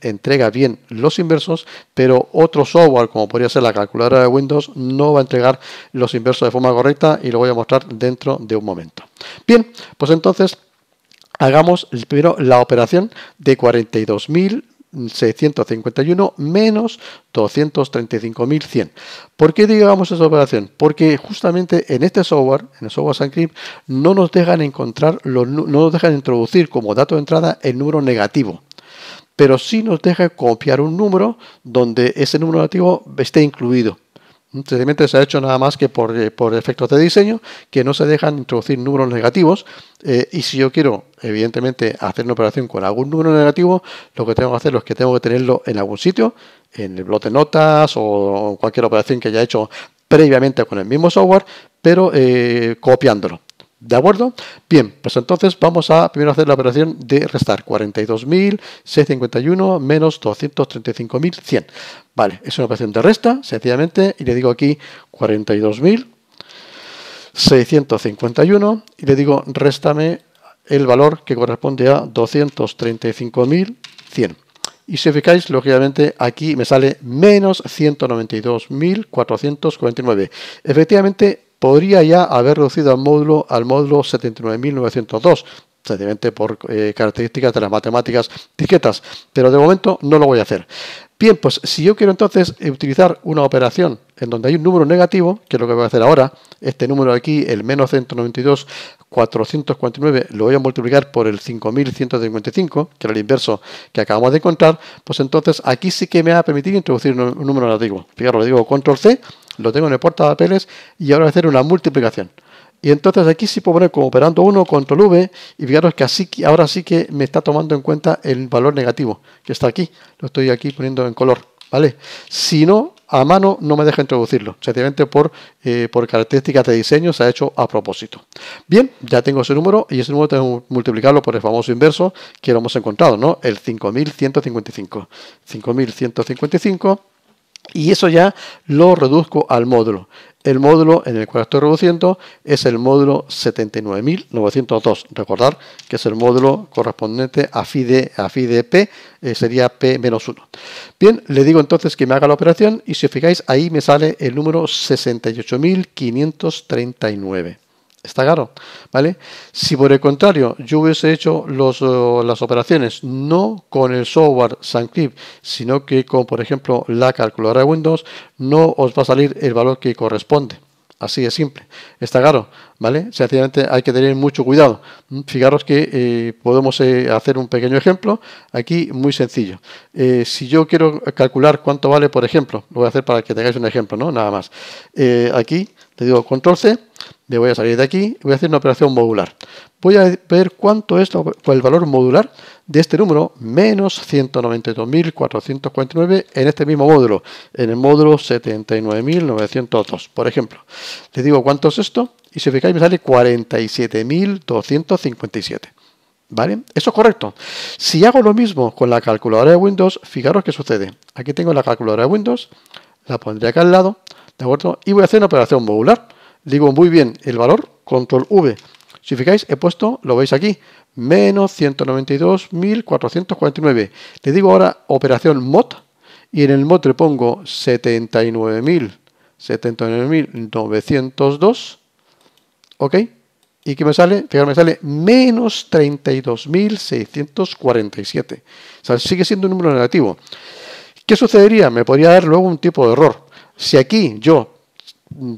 entrega bien los inversos, pero otro software como podría ser la calculadora de Windows no va a entregar los inversos de forma correcta y lo voy a mostrar dentro de un momento. Bien, pues entonces hagamos primero la operación de 42.000 651 menos 235.100. ¿Por qué digamos esa operación? Porque justamente en este software, en el software SunCrypt, no nos dejan encontrar, los, no nos dejan introducir como dato de entrada el número negativo pero sí nos deja copiar un número donde ese número negativo esté incluido simplemente se ha hecho nada más que eh, por, efectos de diseño que no se dejan introducir números negativos. Eh, y si yo quiero, evidentemente, hacer una operación con algún número negativo, lo que tengo que hacer es que tengo que tenerlo en algún sitio, en el bloc de notas o cualquier operación que haya hecho previamente con el mismo software, pero eh, copiándolo. ¿De acuerdo? Bien, pues entonces vamos a primero hacer la operación de restar 42.651 menos 235.100. Vale, es una operación de resta, sencillamente, y le digo aquí 42.651 y le digo réstame el valor que corresponde a 235.100. Y si fijáis, lógicamente aquí me sale menos 192.449. Efectivamente, podría ya haber reducido al módulo, al módulo 79.902, sencillamente por eh, características de las matemáticas etiquetas. pero de momento no lo voy a hacer. Bien, pues si yo quiero entonces utilizar una operación en donde hay un número negativo, que es lo que voy a hacer ahora, este número de aquí, el menos 192, 449, lo voy a multiplicar por el 5155, que era el inverso que acabamos de encontrar, pues entonces aquí sí que me va a permitir introducir un número negativo. Fijaros, le digo control C, lo tengo en el de papeles y ahora voy a hacer una multiplicación. Y entonces aquí sí puedo poner como operando 1, control V, y fijaros que así ahora sí que me está tomando en cuenta el valor negativo, que está aquí, lo estoy aquí poniendo en color, ¿vale? Si no, a mano no me deja introducirlo, sencillamente por, eh, por características de diseño se ha hecho a propósito. Bien, ya tengo ese número, y ese número tengo que multiplicarlo por el famoso inverso que lo hemos encontrado, ¿no? El 5155. 5155 y eso ya lo reduzco al módulo. El módulo en el cual estoy reduciendo es el módulo 79.902. Recordar que es el módulo correspondiente a FIDE, a P, eh, sería P-1. Bien, le digo entonces que me haga la operación y si os fijáis ahí me sale el número 68.539. Está caro, ¿vale? Si por el contrario yo hubiese hecho eh, las operaciones no con el software SunClip, sino que con, por ejemplo, la calculadora de Windows, no os va a salir el valor que corresponde. Así de simple. Está caro, ¿vale? Sencillamente hay que tener mucho cuidado. Fijaros que eh, podemos eh, hacer un pequeño ejemplo aquí muy sencillo. si yo quiero calcular cuánto vale, por ejemplo, lo voy a hacer para que tengáis un ejemplo, ¿no? Nada más. aquí te digo control C voy a salir de aquí, voy a hacer una operación modular. Voy a ver cuánto es el valor modular de este número, menos 192.449 en este mismo módulo, en el módulo 79.902, por ejemplo. Le digo cuánto es esto, y si fijáis me sale 47.257. ¿Vale? Eso es correcto. Si hago lo mismo con la calculadora de Windows, fijaros qué sucede. Aquí tengo la calculadora de Windows, la pondré acá al lado, ¿de acuerdo? Y voy a hacer una operación modular digo muy bien el valor, control V. Si fijáis, he puesto, lo veis aquí, menos 192.449. Le digo ahora operación mod y en el mod le pongo 79.000, 79.902. ¿Ok? ¿Y qué me sale? Fijaros, me sale menos 32.647. O sea, sigue siendo un número negativo. ¿Qué sucedería? Me podría dar luego un tipo de error. Si aquí yo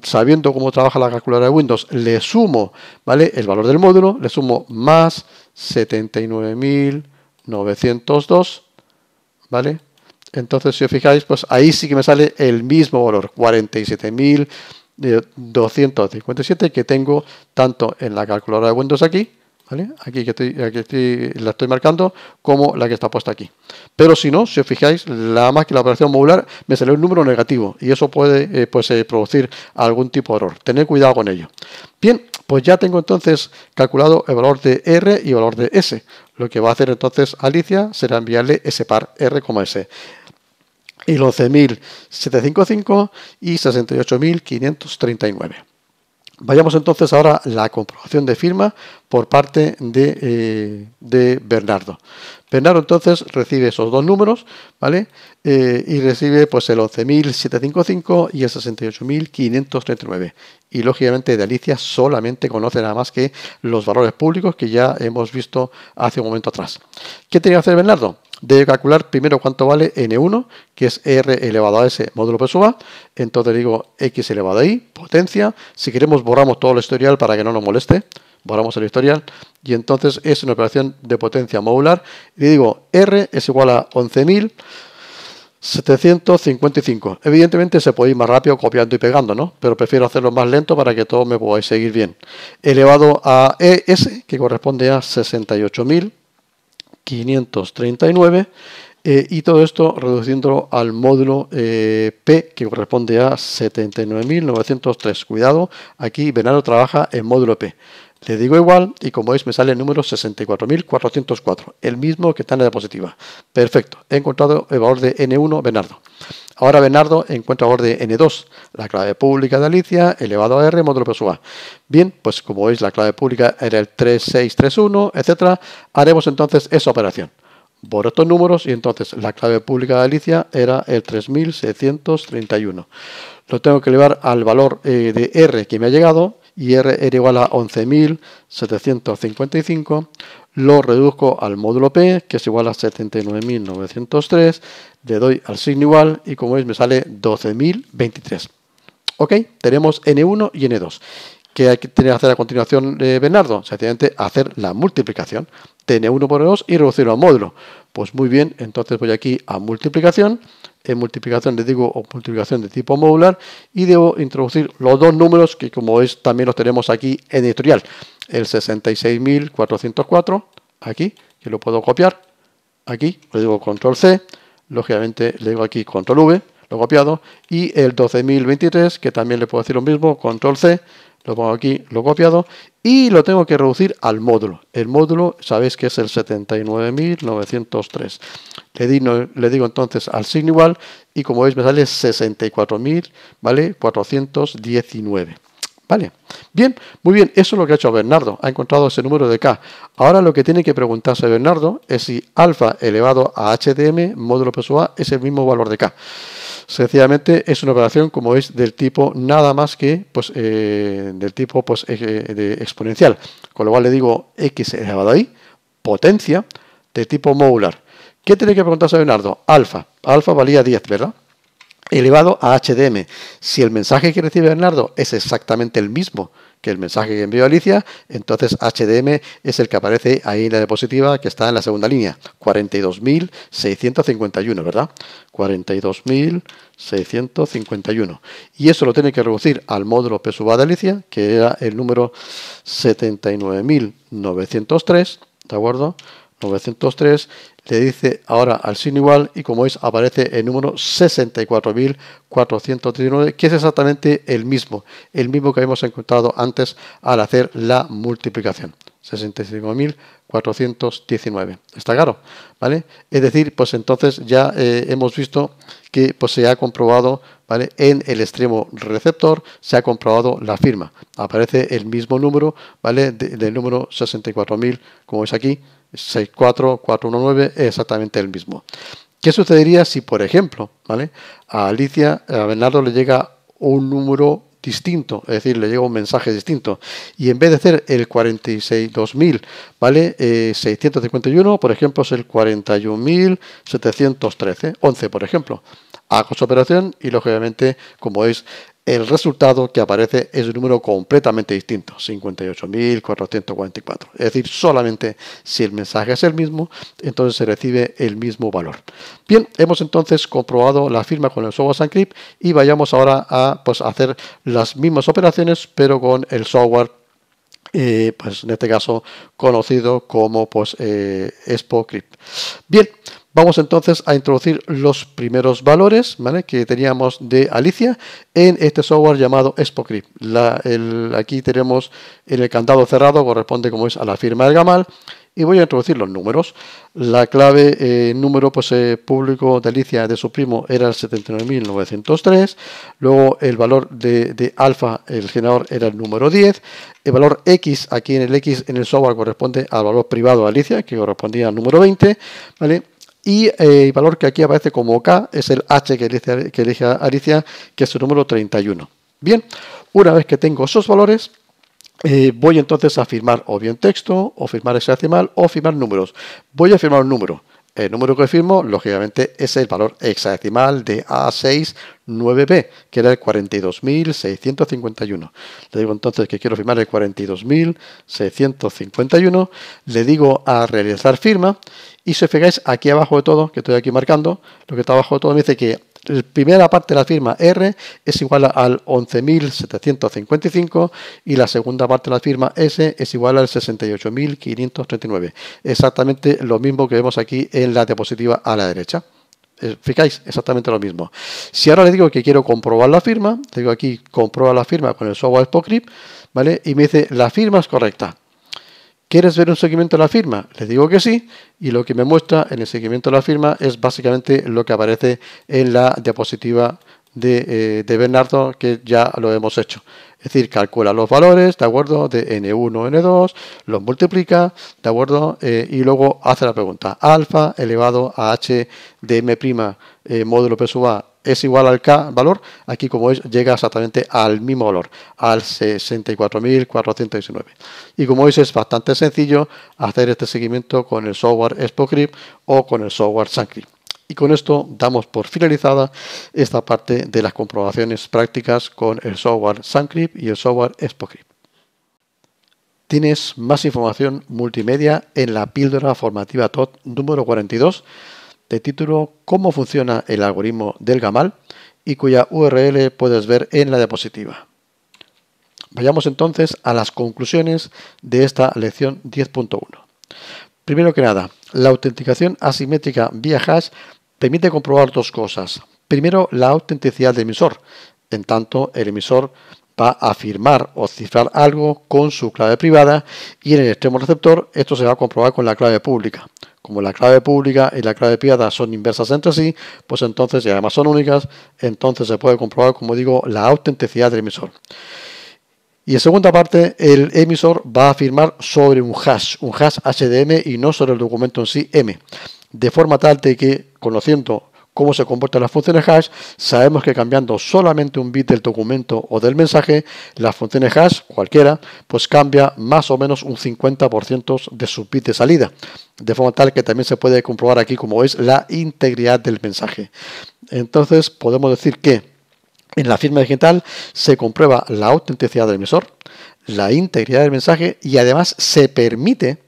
sabiendo cómo trabaja la calculadora de Windows, le sumo ¿vale? el valor del módulo, le sumo más 79.902, ¿vale? Entonces, si os fijáis, pues ahí sí que me sale el mismo valor, 47.257 que tengo tanto en la calculadora de Windows aquí, ¿Vale? Aquí, que estoy, aquí estoy, la estoy marcando como la que está puesta aquí. Pero si no, si os fijáis, la más que la operación modular me sale un número negativo y eso puede eh, pues, eh, producir algún tipo de error. Tened cuidado con ello. Bien, pues ya tengo entonces calculado el valor de R y el valor de S. Lo que va a hacer entonces Alicia será enviarle ese par R, como S y 11.755 y 68.539. Vayamos entonces ahora a la comprobación de firma por parte de, eh, Bernardo. Bernardo entonces recibe esos dos números, ¿vale? Eh, y recibe pues el 11.755 y el 68.539. Y lógicamente de Alicia solamente conoce nada más que los valores públicos que ya hemos visto hace un momento atrás. ¿Qué tenía que hacer Bernardo? Debe calcular primero cuánto vale n1, que es r elevado a s módulo p sub a. Entonces digo x elevado a y, potencia. Si queremos borramos todo el historial para que no nos moleste. Borramos el historial. Y entonces es una operación de potencia modular. Y digo r es igual a 11.000. Evidentemente se puede ir más rápido copiando y pegando, ¿no? Pero prefiero hacerlo más lento para que todo me podáis seguir bien. Elevado a ES, que corresponde a 68.000 539 eh, y todo esto reduciéndolo al módulo eh, P que corresponde a 79.903. Cuidado, aquí Bernardo trabaja en módulo P. Le digo igual y como veis me sale el número 64.404, el mismo que está en la diapositiva. Perfecto, he encontrado el valor de N1 Bernardo. Ahora Bernardo encuentra borde N2, la clave pública de Alicia elevado a R módulo a. Bien, pues como veis la clave pública era el 3631, etcétera, haremos entonces esa operación. Por estos números y entonces la clave pública de Alicia era el 3631. Lo tengo que elevar al valor eh, de R que me ha llegado y R era igual a 11.755, lo reduzco al módulo P, que es igual a 79.903, le doy al signo igual y como veis me sale 12.023. ¿Ok? Tenemos N1 y N2. ¿Qué hay que hacer a continuación, de eh, Bernardo? Sencillamente hacer la multiplicación. Tn1 por 2 y reducirlo al módulo. Pues muy bien, entonces voy aquí a multiplicación, en multiplicación, le digo, o multiplicación de tipo modular, y debo introducir los dos números que como es también los tenemos aquí en editorial, el 66.404, aquí, que lo puedo copiar, aquí, le digo control C, lógicamente le digo aquí control V, copiado, y el 12.023, que también le puedo decir lo mismo, control C, lo pongo aquí, lo he copiado, y lo tengo que reducir al módulo. El módulo, sabéis que es el 79.903. Le, digo, le digo entonces al signo igual, y como veis me sale 64.419. ¿vale? 419. ¿Vale? Bien, muy bien, eso es lo que ha hecho Bernardo, ha encontrado ese número de K. Ahora lo que tiene que preguntarse Bernardo es si alfa elevado a HDM módulo PSOA es el mismo valor de K. Sencillamente es una operación como es del tipo nada más que pues, eh, del tipo pues, eh, de exponencial. Con lo cual le digo x elevado a y, potencia de tipo modular. ¿Qué tiene que preguntarse a Alfa. Alfa valía 10, ¿verdad? elevado a HDM. Si el mensaje que recibe Bernardo es exactamente el mismo que el mensaje que envió Alicia, entonces HDM es el que aparece ahí en la diapositiva que está en la segunda línea, 42.651, ¿verdad? 42.651. Y eso lo tiene que reducir al módulo P sub A de Alicia, que era el número 79.903, ¿de acuerdo? 903, le dice ahora al signo igual y como veis aparece el número 64.419, que es exactamente el mismo, el mismo que habíamos encontrado antes al hacer la multiplicación. 65.419. ¿Está claro? ¿Vale? Es decir, pues entonces ya eh, hemos visto que pues, se ha comprobado ¿vale? en el extremo receptor, se ha comprobado la firma. Aparece el mismo número, ¿vale? del número 64.000, como veis aquí, 64419 es exactamente el mismo. ¿Qué sucedería si, por ejemplo, ¿vale? a Alicia, a Bernardo le llega un número distinto, es decir, le llega un mensaje distinto. Y en vez de ser el 46.2000, ¿vale? 651, eh, por ejemplo, es el 41.713, 11, por ejemplo. Hago su operación y, lógicamente, como es el resultado que aparece es un número completamente distinto, 58.444. Es decir, solamente si el mensaje es el mismo, entonces se recibe el mismo valor. Bien, hemos entonces comprobado la firma con el software SunCrypt y vayamos ahora a pues, hacer las mismas operaciones, pero con el software eh, pues en este caso conocido como pues, eh, ExpoCrypt. Bien, Vamos entonces a introducir los primeros valores que teníamos de Alicia en este software llamado ExpoCrypt. aquí tenemos en el candado cerrado, corresponde como es a la firma del Gamal, y voy a introducir los números. La clave eh, número pues, eh, público de Alicia de su primo era el 79.903. Luego el valor de, alfa, el generador, era el número 10. El valor X, aquí en el X, en el software, corresponde al valor privado de Alicia, que correspondía al número 20. ¿vale? Y eh, el valor que aquí aparece como K es el H que elige, que Alicia, que es su número 31. Bien, una vez que tengo esos valores, eh, voy entonces a firmar o bien texto, o firmar hexadecimal, o firmar números. Voy a firmar un número. El eh, número que firmo, lógicamente, es el valor hexadecimal de A69B, que era el 42.651. Le digo entonces que quiero firmar el 42.651. Le digo a realizar firma. Y si os fijáis, aquí abajo de todo, que estoy aquí marcando, lo que está abajo de todo me dice que la primera parte de la firma R es igual al 11.755 y la segunda parte de la firma S es igual al 68.539. Exactamente lo mismo que vemos aquí en la diapositiva a la derecha. Eh, Fijáis, exactamente lo mismo. Si ahora le digo que quiero comprobar la firma, le digo aquí comprueba la firma con el software PostScript, ¿vale? Y me dice la firma es correcta. ¿Quieres ver un seguimiento de la firma? Les digo que sí y lo que me muestra en el seguimiento de la firma es básicamente lo que aparece en la diapositiva eh, de, Bernardo que ya lo hemos hecho. Es decir, calcula los valores, ¿de acuerdo? De N1, N2, los multiplica, ¿de acuerdo? Eh, y luego hace la pregunta. Alfa elevado a H de M' eh, módulo P sub A es igual al K valor. Aquí, como veis, llega exactamente al mismo valor, al 64.419. Y como veis, es bastante sencillo hacer este seguimiento con el software SpoCrypt o con el software SunCrypt. Y con esto damos por finalizada esta parte de las comprobaciones prácticas con el software SunCrypt y el software ExpoCrypt. Tienes más información multimedia en la píldora formativa TOT número 42 de título Cómo funciona el algoritmo del GAMAL y cuya URL puedes ver en la diapositiva. Vayamos entonces a las conclusiones de esta lección 10.1. Primero que nada, la autenticación asimétrica vía hash permite comprobar dos cosas. Primero, la autenticidad del emisor. En tanto, el emisor va a firmar o cifrar algo con su clave privada y en el extremo receptor esto se va a comprobar con la clave pública. Como la clave pública y la clave privada son inversas entre sí, pues entonces y además son únicas, entonces se puede comprobar, como digo, la autenticidad del emisor. Y en segunda parte, el emisor va a firmar sobre un hash, un hash HDM y no sobre el documento en sí M, de forma tal de que, conociendo cómo se comportan las funciones hash, sabemos que cambiando solamente un bit del documento o del mensaje, las funciones hash, cualquiera, pues cambia más o menos un 50% de su bit de salida, de forma tal que también se puede comprobar aquí como es la integridad del mensaje. Entonces podemos decir que en la firma digital se comprueba la autenticidad del emisor, la integridad del mensaje y además se permite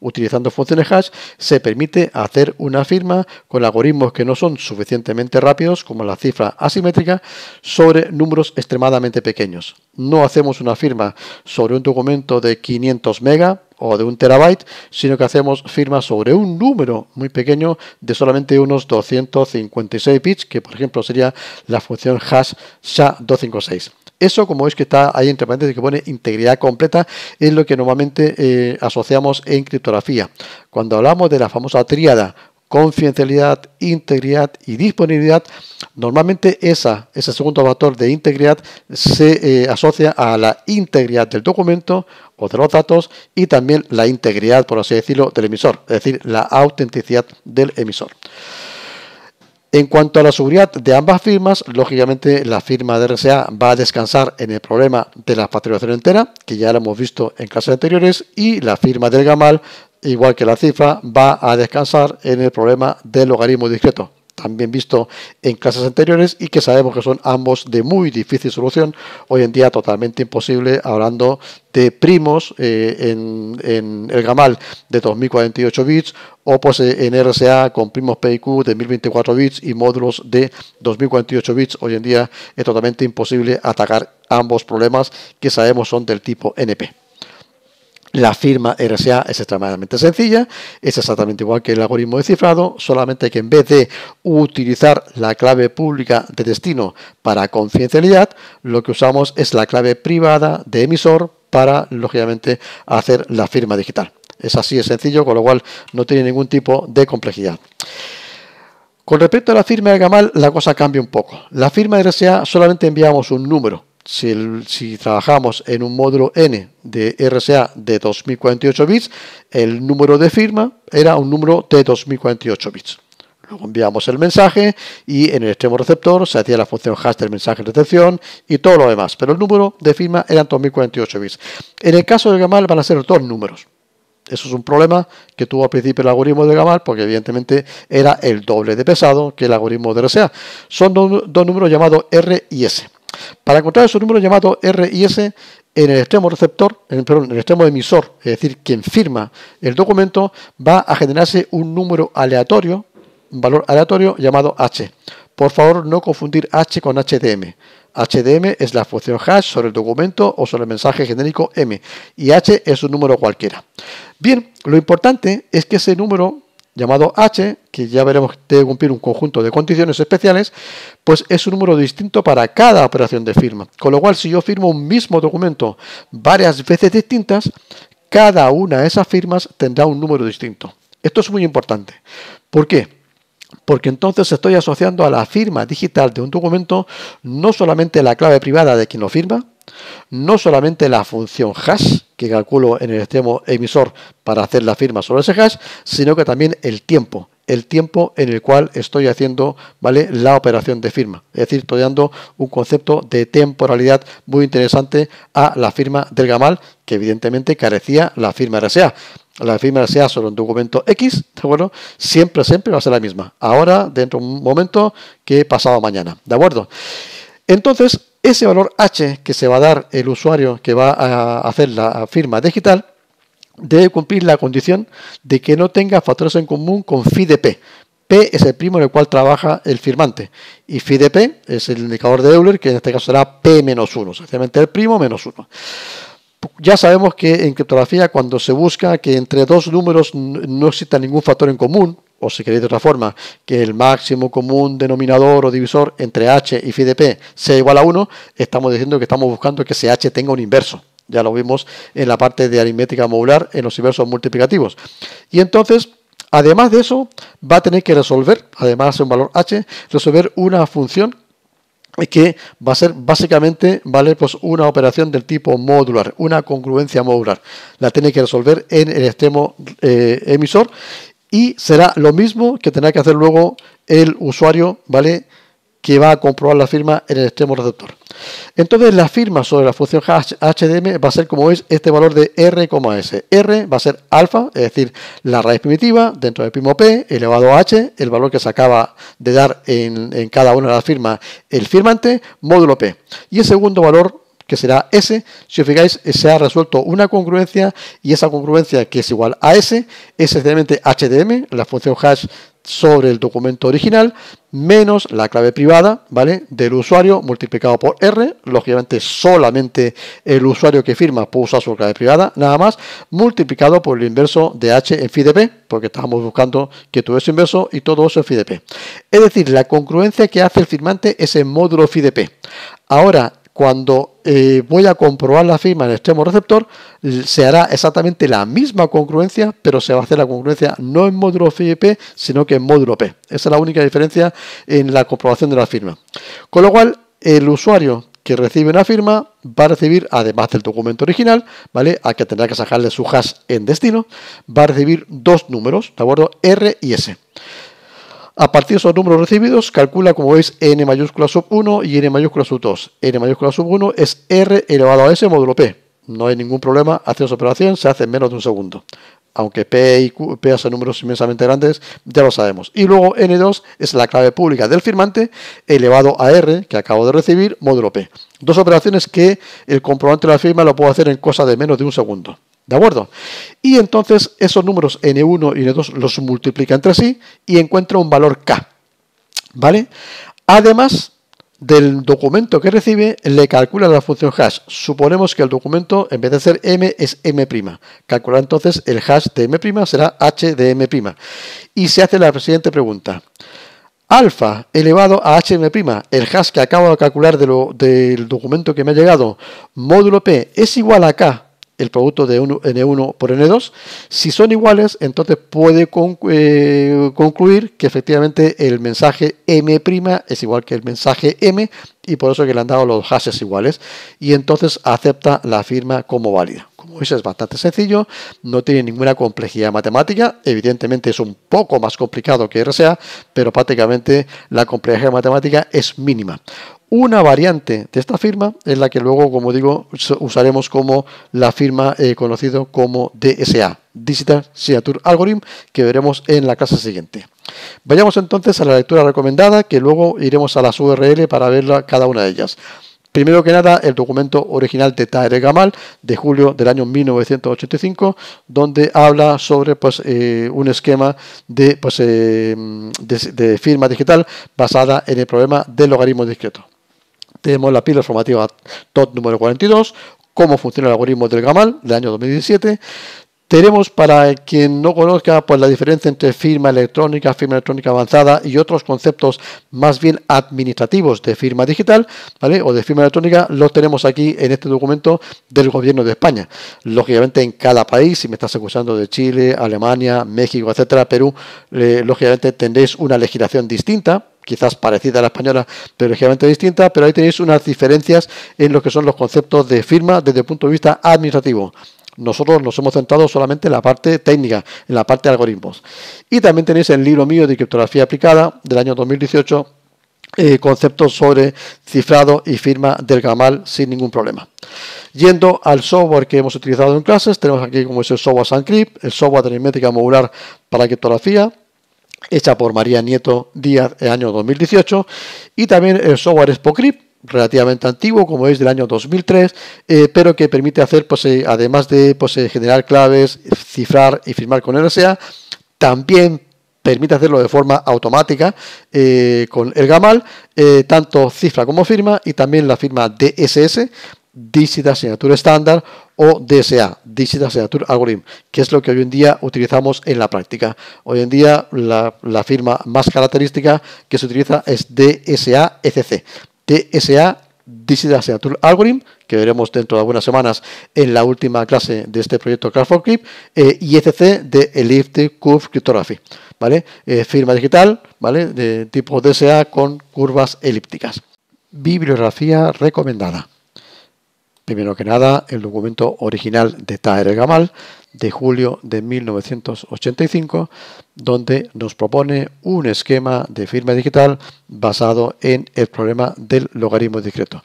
Utilizando funciones hash se permite hacer una firma con algoritmos que no son suficientemente rápidos, como la cifra asimétrica, sobre números extremadamente pequeños. No hacemos una firma sobre un documento de 500 mega o de un terabyte, sino que hacemos firma sobre un número muy pequeño de solamente unos 256 bits, que por ejemplo sería la función hash SHA-256. Eso, como veis que está ahí entre paréntesis que pone integridad completa, es lo que normalmente eh, asociamos en criptografía. Cuando hablamos de la famosa tríada confidencialidad, integridad y disponibilidad, normalmente esa, ese segundo factor de integridad se eh, asocia a la integridad del documento o de los datos y también la integridad, por así decirlo, del emisor, es decir, la autenticidad del emisor. En cuanto a la seguridad de ambas firmas, lógicamente la firma de RSA va a descansar en el problema de la patrullación entera, que ya lo hemos visto en clases anteriores, y la firma del Gamal, igual que la cifra, va a descansar en el problema del logaritmo discreto, también visto en clases anteriores y que sabemos que son ambos de muy difícil solución, hoy en día totalmente imposible, hablando de primos eh, en, en, el gamal de 2048 bits o pues eh, en RSA con primos PIQ de 1024 bits y módulos de 2048 bits. Hoy en día es totalmente imposible atacar ambos problemas que sabemos son del tipo NP. La firma RSA es extremadamente sencilla, es exactamente igual que el algoritmo de cifrado, solamente que en vez de utilizar la clave pública de destino para confidencialidad, lo que usamos es la clave privada de emisor para, lógicamente, hacer la firma digital. Es así, es sencillo, con lo cual no tiene ningún tipo de complejidad. Con respecto a la firma de Gamal, la cosa cambia un poco. La firma RSA solamente enviamos un número, si, trabajamos en un módulo n de RSA de 2048 bits, el número de firma era un número de 2048 bits. Luego enviamos el mensaje y en el extremo receptor se hacía la función hash del mensaje de recepción y todo lo demás, pero el número de firma eran 2048 bits. En el caso de Gamal van a ser dos números. Eso es un problema que tuvo al principio el algoritmo de Gamal, porque evidentemente era el doble de pesado que el algoritmo de RSA. Son dos números llamados R y S. Para encontrar esos número llamado R y S en el extremo receptor, en en el extremo emisor, es decir, quien firma el documento, va a generarse un número aleatorio, un valor aleatorio llamado H. Por favor, no confundir H con HDM. HDM es la función hash sobre el documento o sobre el mensaje genérico M y H es un número cualquiera. Bien, lo importante es que ese número llamado H, que ya veremos que debe cumplir un conjunto de condiciones especiales, pues es un número distinto para cada operación de firma. Con lo cual, si yo firmo un mismo documento varias veces distintas, cada una de esas firmas tendrá un número distinto. Esto es muy importante. ¿Por qué? porque entonces estoy asociando a la firma digital de un documento no solamente la clave privada de quien lo firma, no solamente la función hash que calculo en el extremo emisor para hacer la firma sobre ese hash, sino que también el tiempo, el tiempo en el cual estoy haciendo ¿vale? la operación de firma. Es decir, estoy dando un concepto de temporalidad muy interesante a la firma del Gamal, que evidentemente carecía la firma RSA la firma RSA sobre un documento X, ¿de acuerdo? Siempre, siempre va a ser la misma. Ahora, dentro de un momento, que pasado mañana, ¿de acuerdo? Entonces, ese valor H que se va a dar el usuario que va a hacer la firma digital debe cumplir la condición de que no tenga factores en común con de P p es el primo en el cual trabaja el firmante y de p es el indicador de Euler que en este caso será P-1, sencillamente el primo menos uno. Ya sabemos que en criptografía cuando se busca que entre dos números no exista ningún factor en común, o si queréis de otra forma, que el máximo común denominador o divisor entre h y phi de p sea igual a 1, estamos diciendo que estamos buscando que ese h tenga un inverso. Ya lo vimos en la parte de aritmética modular en los inversos multiplicativos. Y entonces, además de eso, va a tener que resolver, además de un valor h, resolver una función que va a ser básicamente vale pues una operación del tipo modular, una congruencia modular. La tiene que resolver en el extremo eh, emisor y será lo mismo que tendrá que hacer luego el usuario, ¿vale? que va a comprobar la firma en el extremo receptor. Entonces la firma sobre la función HDM va a ser como es este valor de R, S. R va a ser alfa, es decir, la raíz primitiva dentro del primo P elevado a H, el valor que se acaba de dar en, en cada una de las firmas el firmante, módulo P. Y el segundo valor que será S. Si os fijáis, eh, se ha resuelto una congruencia y esa congruencia que es igual a S es sencillamente HDM, la función hash sobre el documento original, menos la clave privada, ¿vale? Del usuario multiplicado por R, lógicamente solamente el usuario que firma puede usar su clave privada, nada más, multiplicado por el inverso de H en FIDP, porque estábamos buscando que tuviese inverso y todo eso en FIDP. Es decir, la congruencia que hace el firmante es el módulo FIDP. Ahora, cuando eh, voy a comprobar la firma el extremo receptor, se hará exactamente la misma congruencia, pero se va a hacer la congruencia no en módulo FIP, sino que en módulo P. Esa es la única diferencia en la comprobación de la firma. Con lo cual, el usuario que recibe una firma va a recibir, además del documento original, ¿vale? A que tendrá que sacarle su hash en destino, va a recibir dos números, ¿de acuerdo? R y S. A partir de esos números recibidos, calcula como veis n mayúscula sub 1 y n mayúscula sub 2. n mayúscula sub 1 es r elevado a s módulo p. No hay ningún problema, hacer esa operación se hace en menos de un segundo. Aunque p y q, p números inmensamente grandes, ya lo sabemos. Y luego n2 es la clave pública del firmante elevado a r, que acabo de recibir, módulo p. Dos operaciones que el comprobante de la firma lo puedo hacer en cosa de menos de un segundo. ¿De acuerdo? Y entonces esos números N1 y N2 los multiplica entre sí y encuentra un valor K. ¿Vale? Además del documento que recibe, le calcula la función hash. Suponemos que el documento, en vez de ser m, es m'. calcula entonces el hash de m' será h de m'. Y se hace la siguiente pregunta alfa elevado a hm', el hash que acabo de calcular del documento que me ha llegado, módulo p es igual a k, el producto de N1 por N2. Si son iguales, entonces puede eh, concluir que efectivamente el mensaje M' es igual que el mensaje M y por eso que le han dado los hashes iguales y entonces acepta la firma como válida. Como veis es bastante sencillo, no tiene ninguna complejidad matemática, evidentemente es un poco más complicado que RSA, pero prácticamente la complejidad matemática es mínima. Una variante de esta firma es la que luego, como digo, usaremos como la firma eh, conocida como DSA, Digital Signature Algorithm, que veremos en la clase siguiente. Vayamos entonces a la lectura recomendada, que luego iremos a las URL para ver cada una de ellas. Primero que nada, el documento original de Taher Gamal, de julio del año 1985, donde habla sobre pues, eh, un esquema pues, eh, de firma digital basada en el problema del logaritmo discreto. Tenemos la pila formativa TOT número 42, cómo funciona el algoritmo del GAMAL del año 2017. Tenemos, para quien no conozca, pues la diferencia entre firma electrónica, firma electrónica avanzada y otros conceptos más bien administrativos de firma digital, ¿vale? O de firma electrónica, los tenemos aquí en este documento del Gobierno de España. Lógicamente, en cada país, si me estás escuchando de Chile, Alemania, México, etcétera, Perú, eh, lógicamente tendréis una legislación distinta, quizás parecida a la española, pero ligeramente distinta, pero ahí tenéis unas diferencias en lo que son los conceptos de firma desde el punto de vista administrativo. Nosotros nos hemos centrado solamente en la parte técnica, en la parte de algoritmos. Y también tenéis el libro mío de criptografía aplicada del año 2018, eh, conceptos sobre cifrado y firma del gamal sin ningún problema. Yendo al software que hemos utilizado en clases, tenemos aquí como es el software Suncrypt, el software de aritmética modular para criptografía, hecha por María Nieto Díaz en el año 2018, y también el software ExpoCrypt, relativamente antiguo, como es del año 2003, eh, pero que permite hacer, pues, eh, además de pues, eh, generar claves, cifrar y firmar con RSA, también permite hacerlo de forma automática con el GAMAL, tanto cifra como firma, y también la firma DSS, Digital Signature Estándar, o DSA, Digital Signature Algorithm, que es lo que hoy en día utilizamos en la práctica. Hoy en día la, firma más característica que se utiliza es DSA-ECC, DSA Digital Signature Algorithm, que veremos dentro de algunas semanas en la última clase de este proyecto Craft eh, y ECC de Elliptic Curve Cryptography, ¿vale? Eh, firma digital, ¿vale? De tipo DSA con curvas elípticas. Bibliografía recomendada. Primero que nada, el documento original de Taher el Gamal de julio de 1985, donde nos propone un esquema de firma digital basado en el problema del logaritmo discreto.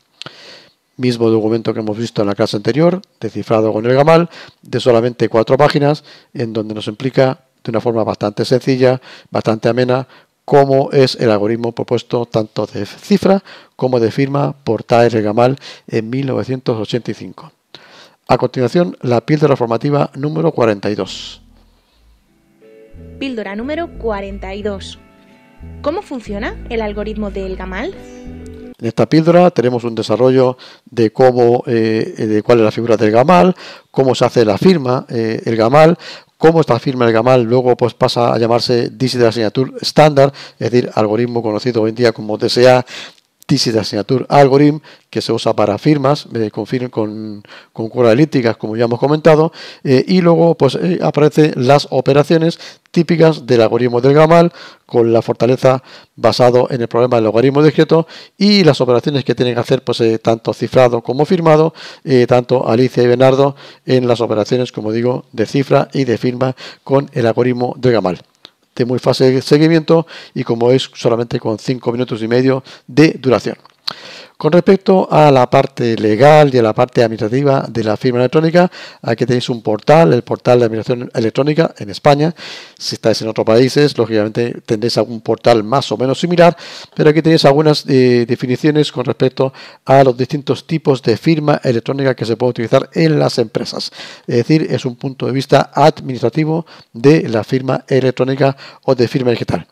Mismo documento que hemos visto en la clase anterior, descifrado con el Gamal, de solamente cuatro páginas, en donde nos implica de una forma bastante sencilla, bastante amena, cómo es el algoritmo propuesto tanto de cifra como de firma por Taer Gamal en 1985. A continuación, la píldora formativa número 42. Píldora número 42. ¿Cómo funciona el algoritmo de Gamal? En esta píldora tenemos un desarrollo de cómo, eh, de cuál es la figura del gamal, cómo se hace la firma, eh, el gamal, cómo esta firma el gamal luego pues pasa a llamarse de la Signature estándar, es decir, algoritmo conocido hoy en día como DSA tesis de asignatura algorithm que se usa para firmas eh, con, con, con curvas elípticas como ya hemos comentado eh, y luego pues eh, aparecen las operaciones típicas del algoritmo del Gamal con la fortaleza basado en el problema del logaritmo discreto y las operaciones que tienen que hacer pues tanto cifrado como firmado tanto Alicia y Bernardo en las operaciones como digo de cifra y de firma con el algoritmo del Gamal muy fácil de seguimiento y como es solamente con 5 minutos y medio de duración. Con respecto a la parte legal y a la parte administrativa de la firma electrónica, aquí tenéis un portal, el portal de administración electrónica en España. Si estáis en otros países, lógicamente tendréis algún portal más o menos similar, pero aquí tenéis algunas eh, definiciones con respecto a los distintos tipos de firma electrónica que se puede utilizar en las empresas. Es decir, es un punto de vista administrativo de la firma electrónica o de firma digital.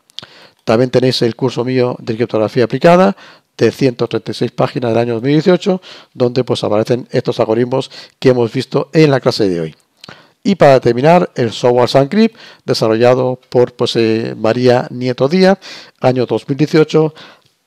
También tenéis el curso mío de criptografía aplicada, de 136 páginas del año 2018, donde pues aparecen estos algoritmos que hemos visto en la clase de hoy. Y para terminar, el software SunCrypt, desarrollado por pues, eh, María Nieto Díaz, año 2018,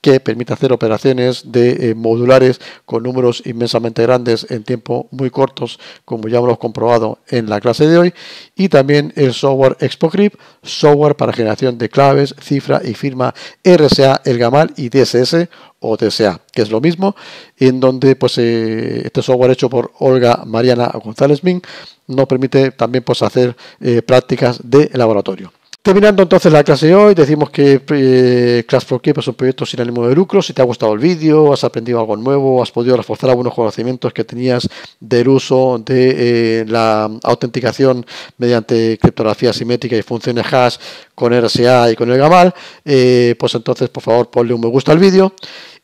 que permite hacer operaciones de eh, modulares con números inmensamente grandes en tiempo muy cortos, como ya hemos comprobado en la clase de hoy, y también el software ExpoCrypt, software para generación de claves, cifra y firma RSA, el GAMAL y DSS o TSA, que es lo mismo, en donde pues, eh, este software hecho por Olga Mariana González ming nos permite también pues, hacer eh, prácticas de laboratorio. Terminando entonces la clase de hoy, decimos que eh, Class for Keep es un proyecto sin ánimo de lucro. Si te ha gustado el vídeo, has aprendido algo nuevo, has podido reforzar algunos conocimientos que tenías del uso de eh, la autenticación mediante criptografía simétrica y funciones hash con RSA y con el GAMAL, eh, pues entonces por favor ponle un me gusta al vídeo.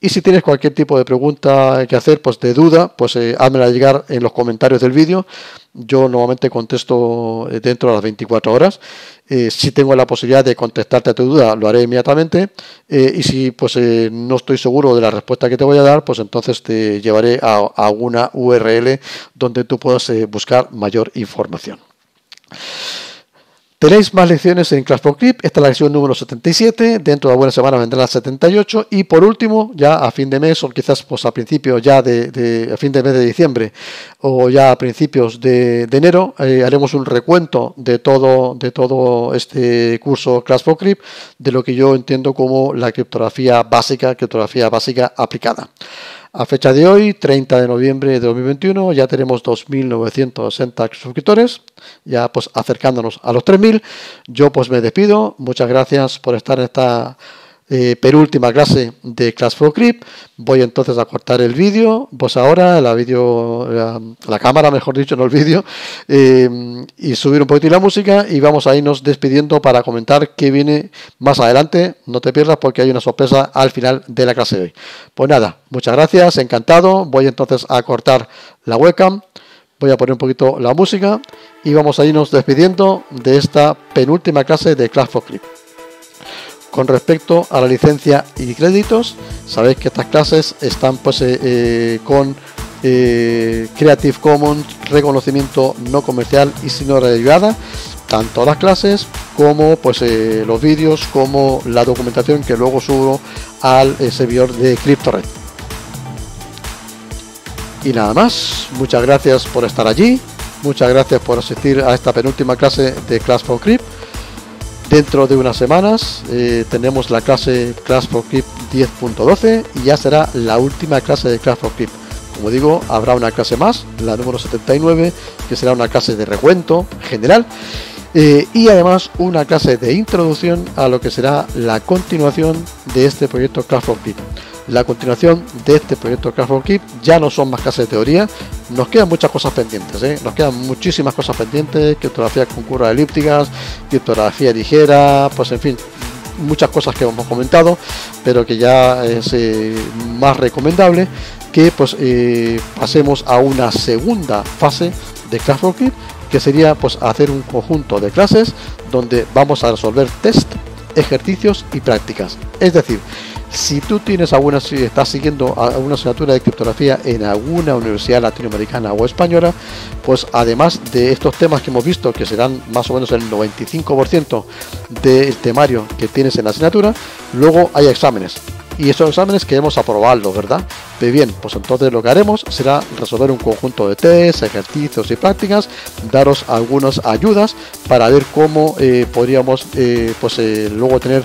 Y si tienes cualquier tipo de pregunta que hacer, pues de duda, pues eh, llegar en los comentarios del vídeo. Yo normalmente contesto eh, dentro de las 24 horas. Eh, si tengo la posibilidad de contestarte a tu duda, lo haré inmediatamente. Eh, y si pues no estoy seguro de la respuesta que te voy a dar, pues entonces te llevaré a, a una URL donde tú puedas buscar mayor información. Tenéis más lecciones en ClassPoClip, esta es la lección número 77, dentro de buena semana vendrá la 78 y por último, ya a fin de mes o quizás pues, a principios ya de, fin de mes de diciembre o ya a principios de, enero eh, haremos un recuento de todo, de todo este curso Crypt de lo que yo entiendo como la criptografía básica, criptografía básica aplicada. A fecha de hoy, 30 de noviembre de 2021, ya tenemos 2.960 suscriptores, ya pues acercándonos a los 3.000. Yo pues me despido, muchas gracias por estar en esta eh, penúltima clase de Class for Clip, Voy entonces a cortar el vídeo, pues ahora la, vídeo, la, cámara, mejor dicho, no el vídeo, eh, y subir un poquito la música y vamos a irnos despidiendo para comentar qué viene más adelante. No te pierdas porque hay una sorpresa al final de la clase de hoy. Pues nada, muchas gracias, encantado. Voy entonces a cortar la webcam. Voy a poner un poquito la música y vamos a irnos despidiendo de esta penúltima clase de Class for Clip. Con respecto a la licencia y créditos, sabéis que estas clases están pues eh, eh, con eh, Creative Commons reconocimiento no comercial y sino derivada, tanto las clases como pues los vídeos, como la documentación que luego subo al servidor de CryptoRed. Y nada más, muchas gracias por estar allí, muchas gracias por asistir a esta penúltima clase de Class for Crypt Dentro de unas semanas eh, tenemos la clase Class for Keep 10.12 y ya será la última clase de Class for Keep. Como digo, habrá una clase más, la número 79, que será una clase de recuento general eh, y además una clase de introducción a lo que será la continuación de este proyecto Class for Keep la continuación de este proyecto Craftwork Kit. Ya no son más clases de teoría, nos quedan muchas cosas pendientes, ¿eh? nos quedan muchísimas cosas pendientes, criptografía con curvas elípticas, criptografía ligera, pues en fin, muchas cosas que hemos comentado, pero que ya es eh, más recomendable que pues eh, pasemos a una segunda fase de Craftwork Kit, que sería pues hacer un conjunto de clases donde vamos a resolver test, ejercicios y prácticas. Es decir, si tú tienes alguna, si estás siguiendo alguna asignatura de criptografía en alguna universidad latinoamericana o española, pues además de estos temas que hemos visto, que serán más o menos el 95% del temario que tienes en la asignatura, luego hay exámenes y esos exámenes queremos aprobarlos, ¿verdad? Pues bien, pues entonces lo que haremos será resolver un conjunto de test, ejercicios y prácticas, daros algunas ayudas para ver cómo eh, podríamos eh, pues eh, luego tener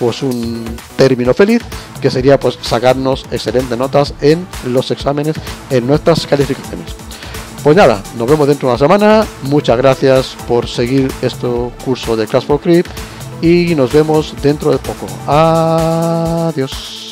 pues un término feliz que sería pues sacarnos excelentes notas en los exámenes, en nuestras calificaciones. Pues nada, nos vemos dentro de una semana. Muchas gracias por seguir este curso de Class for y nos vemos dentro de poco. Adiós.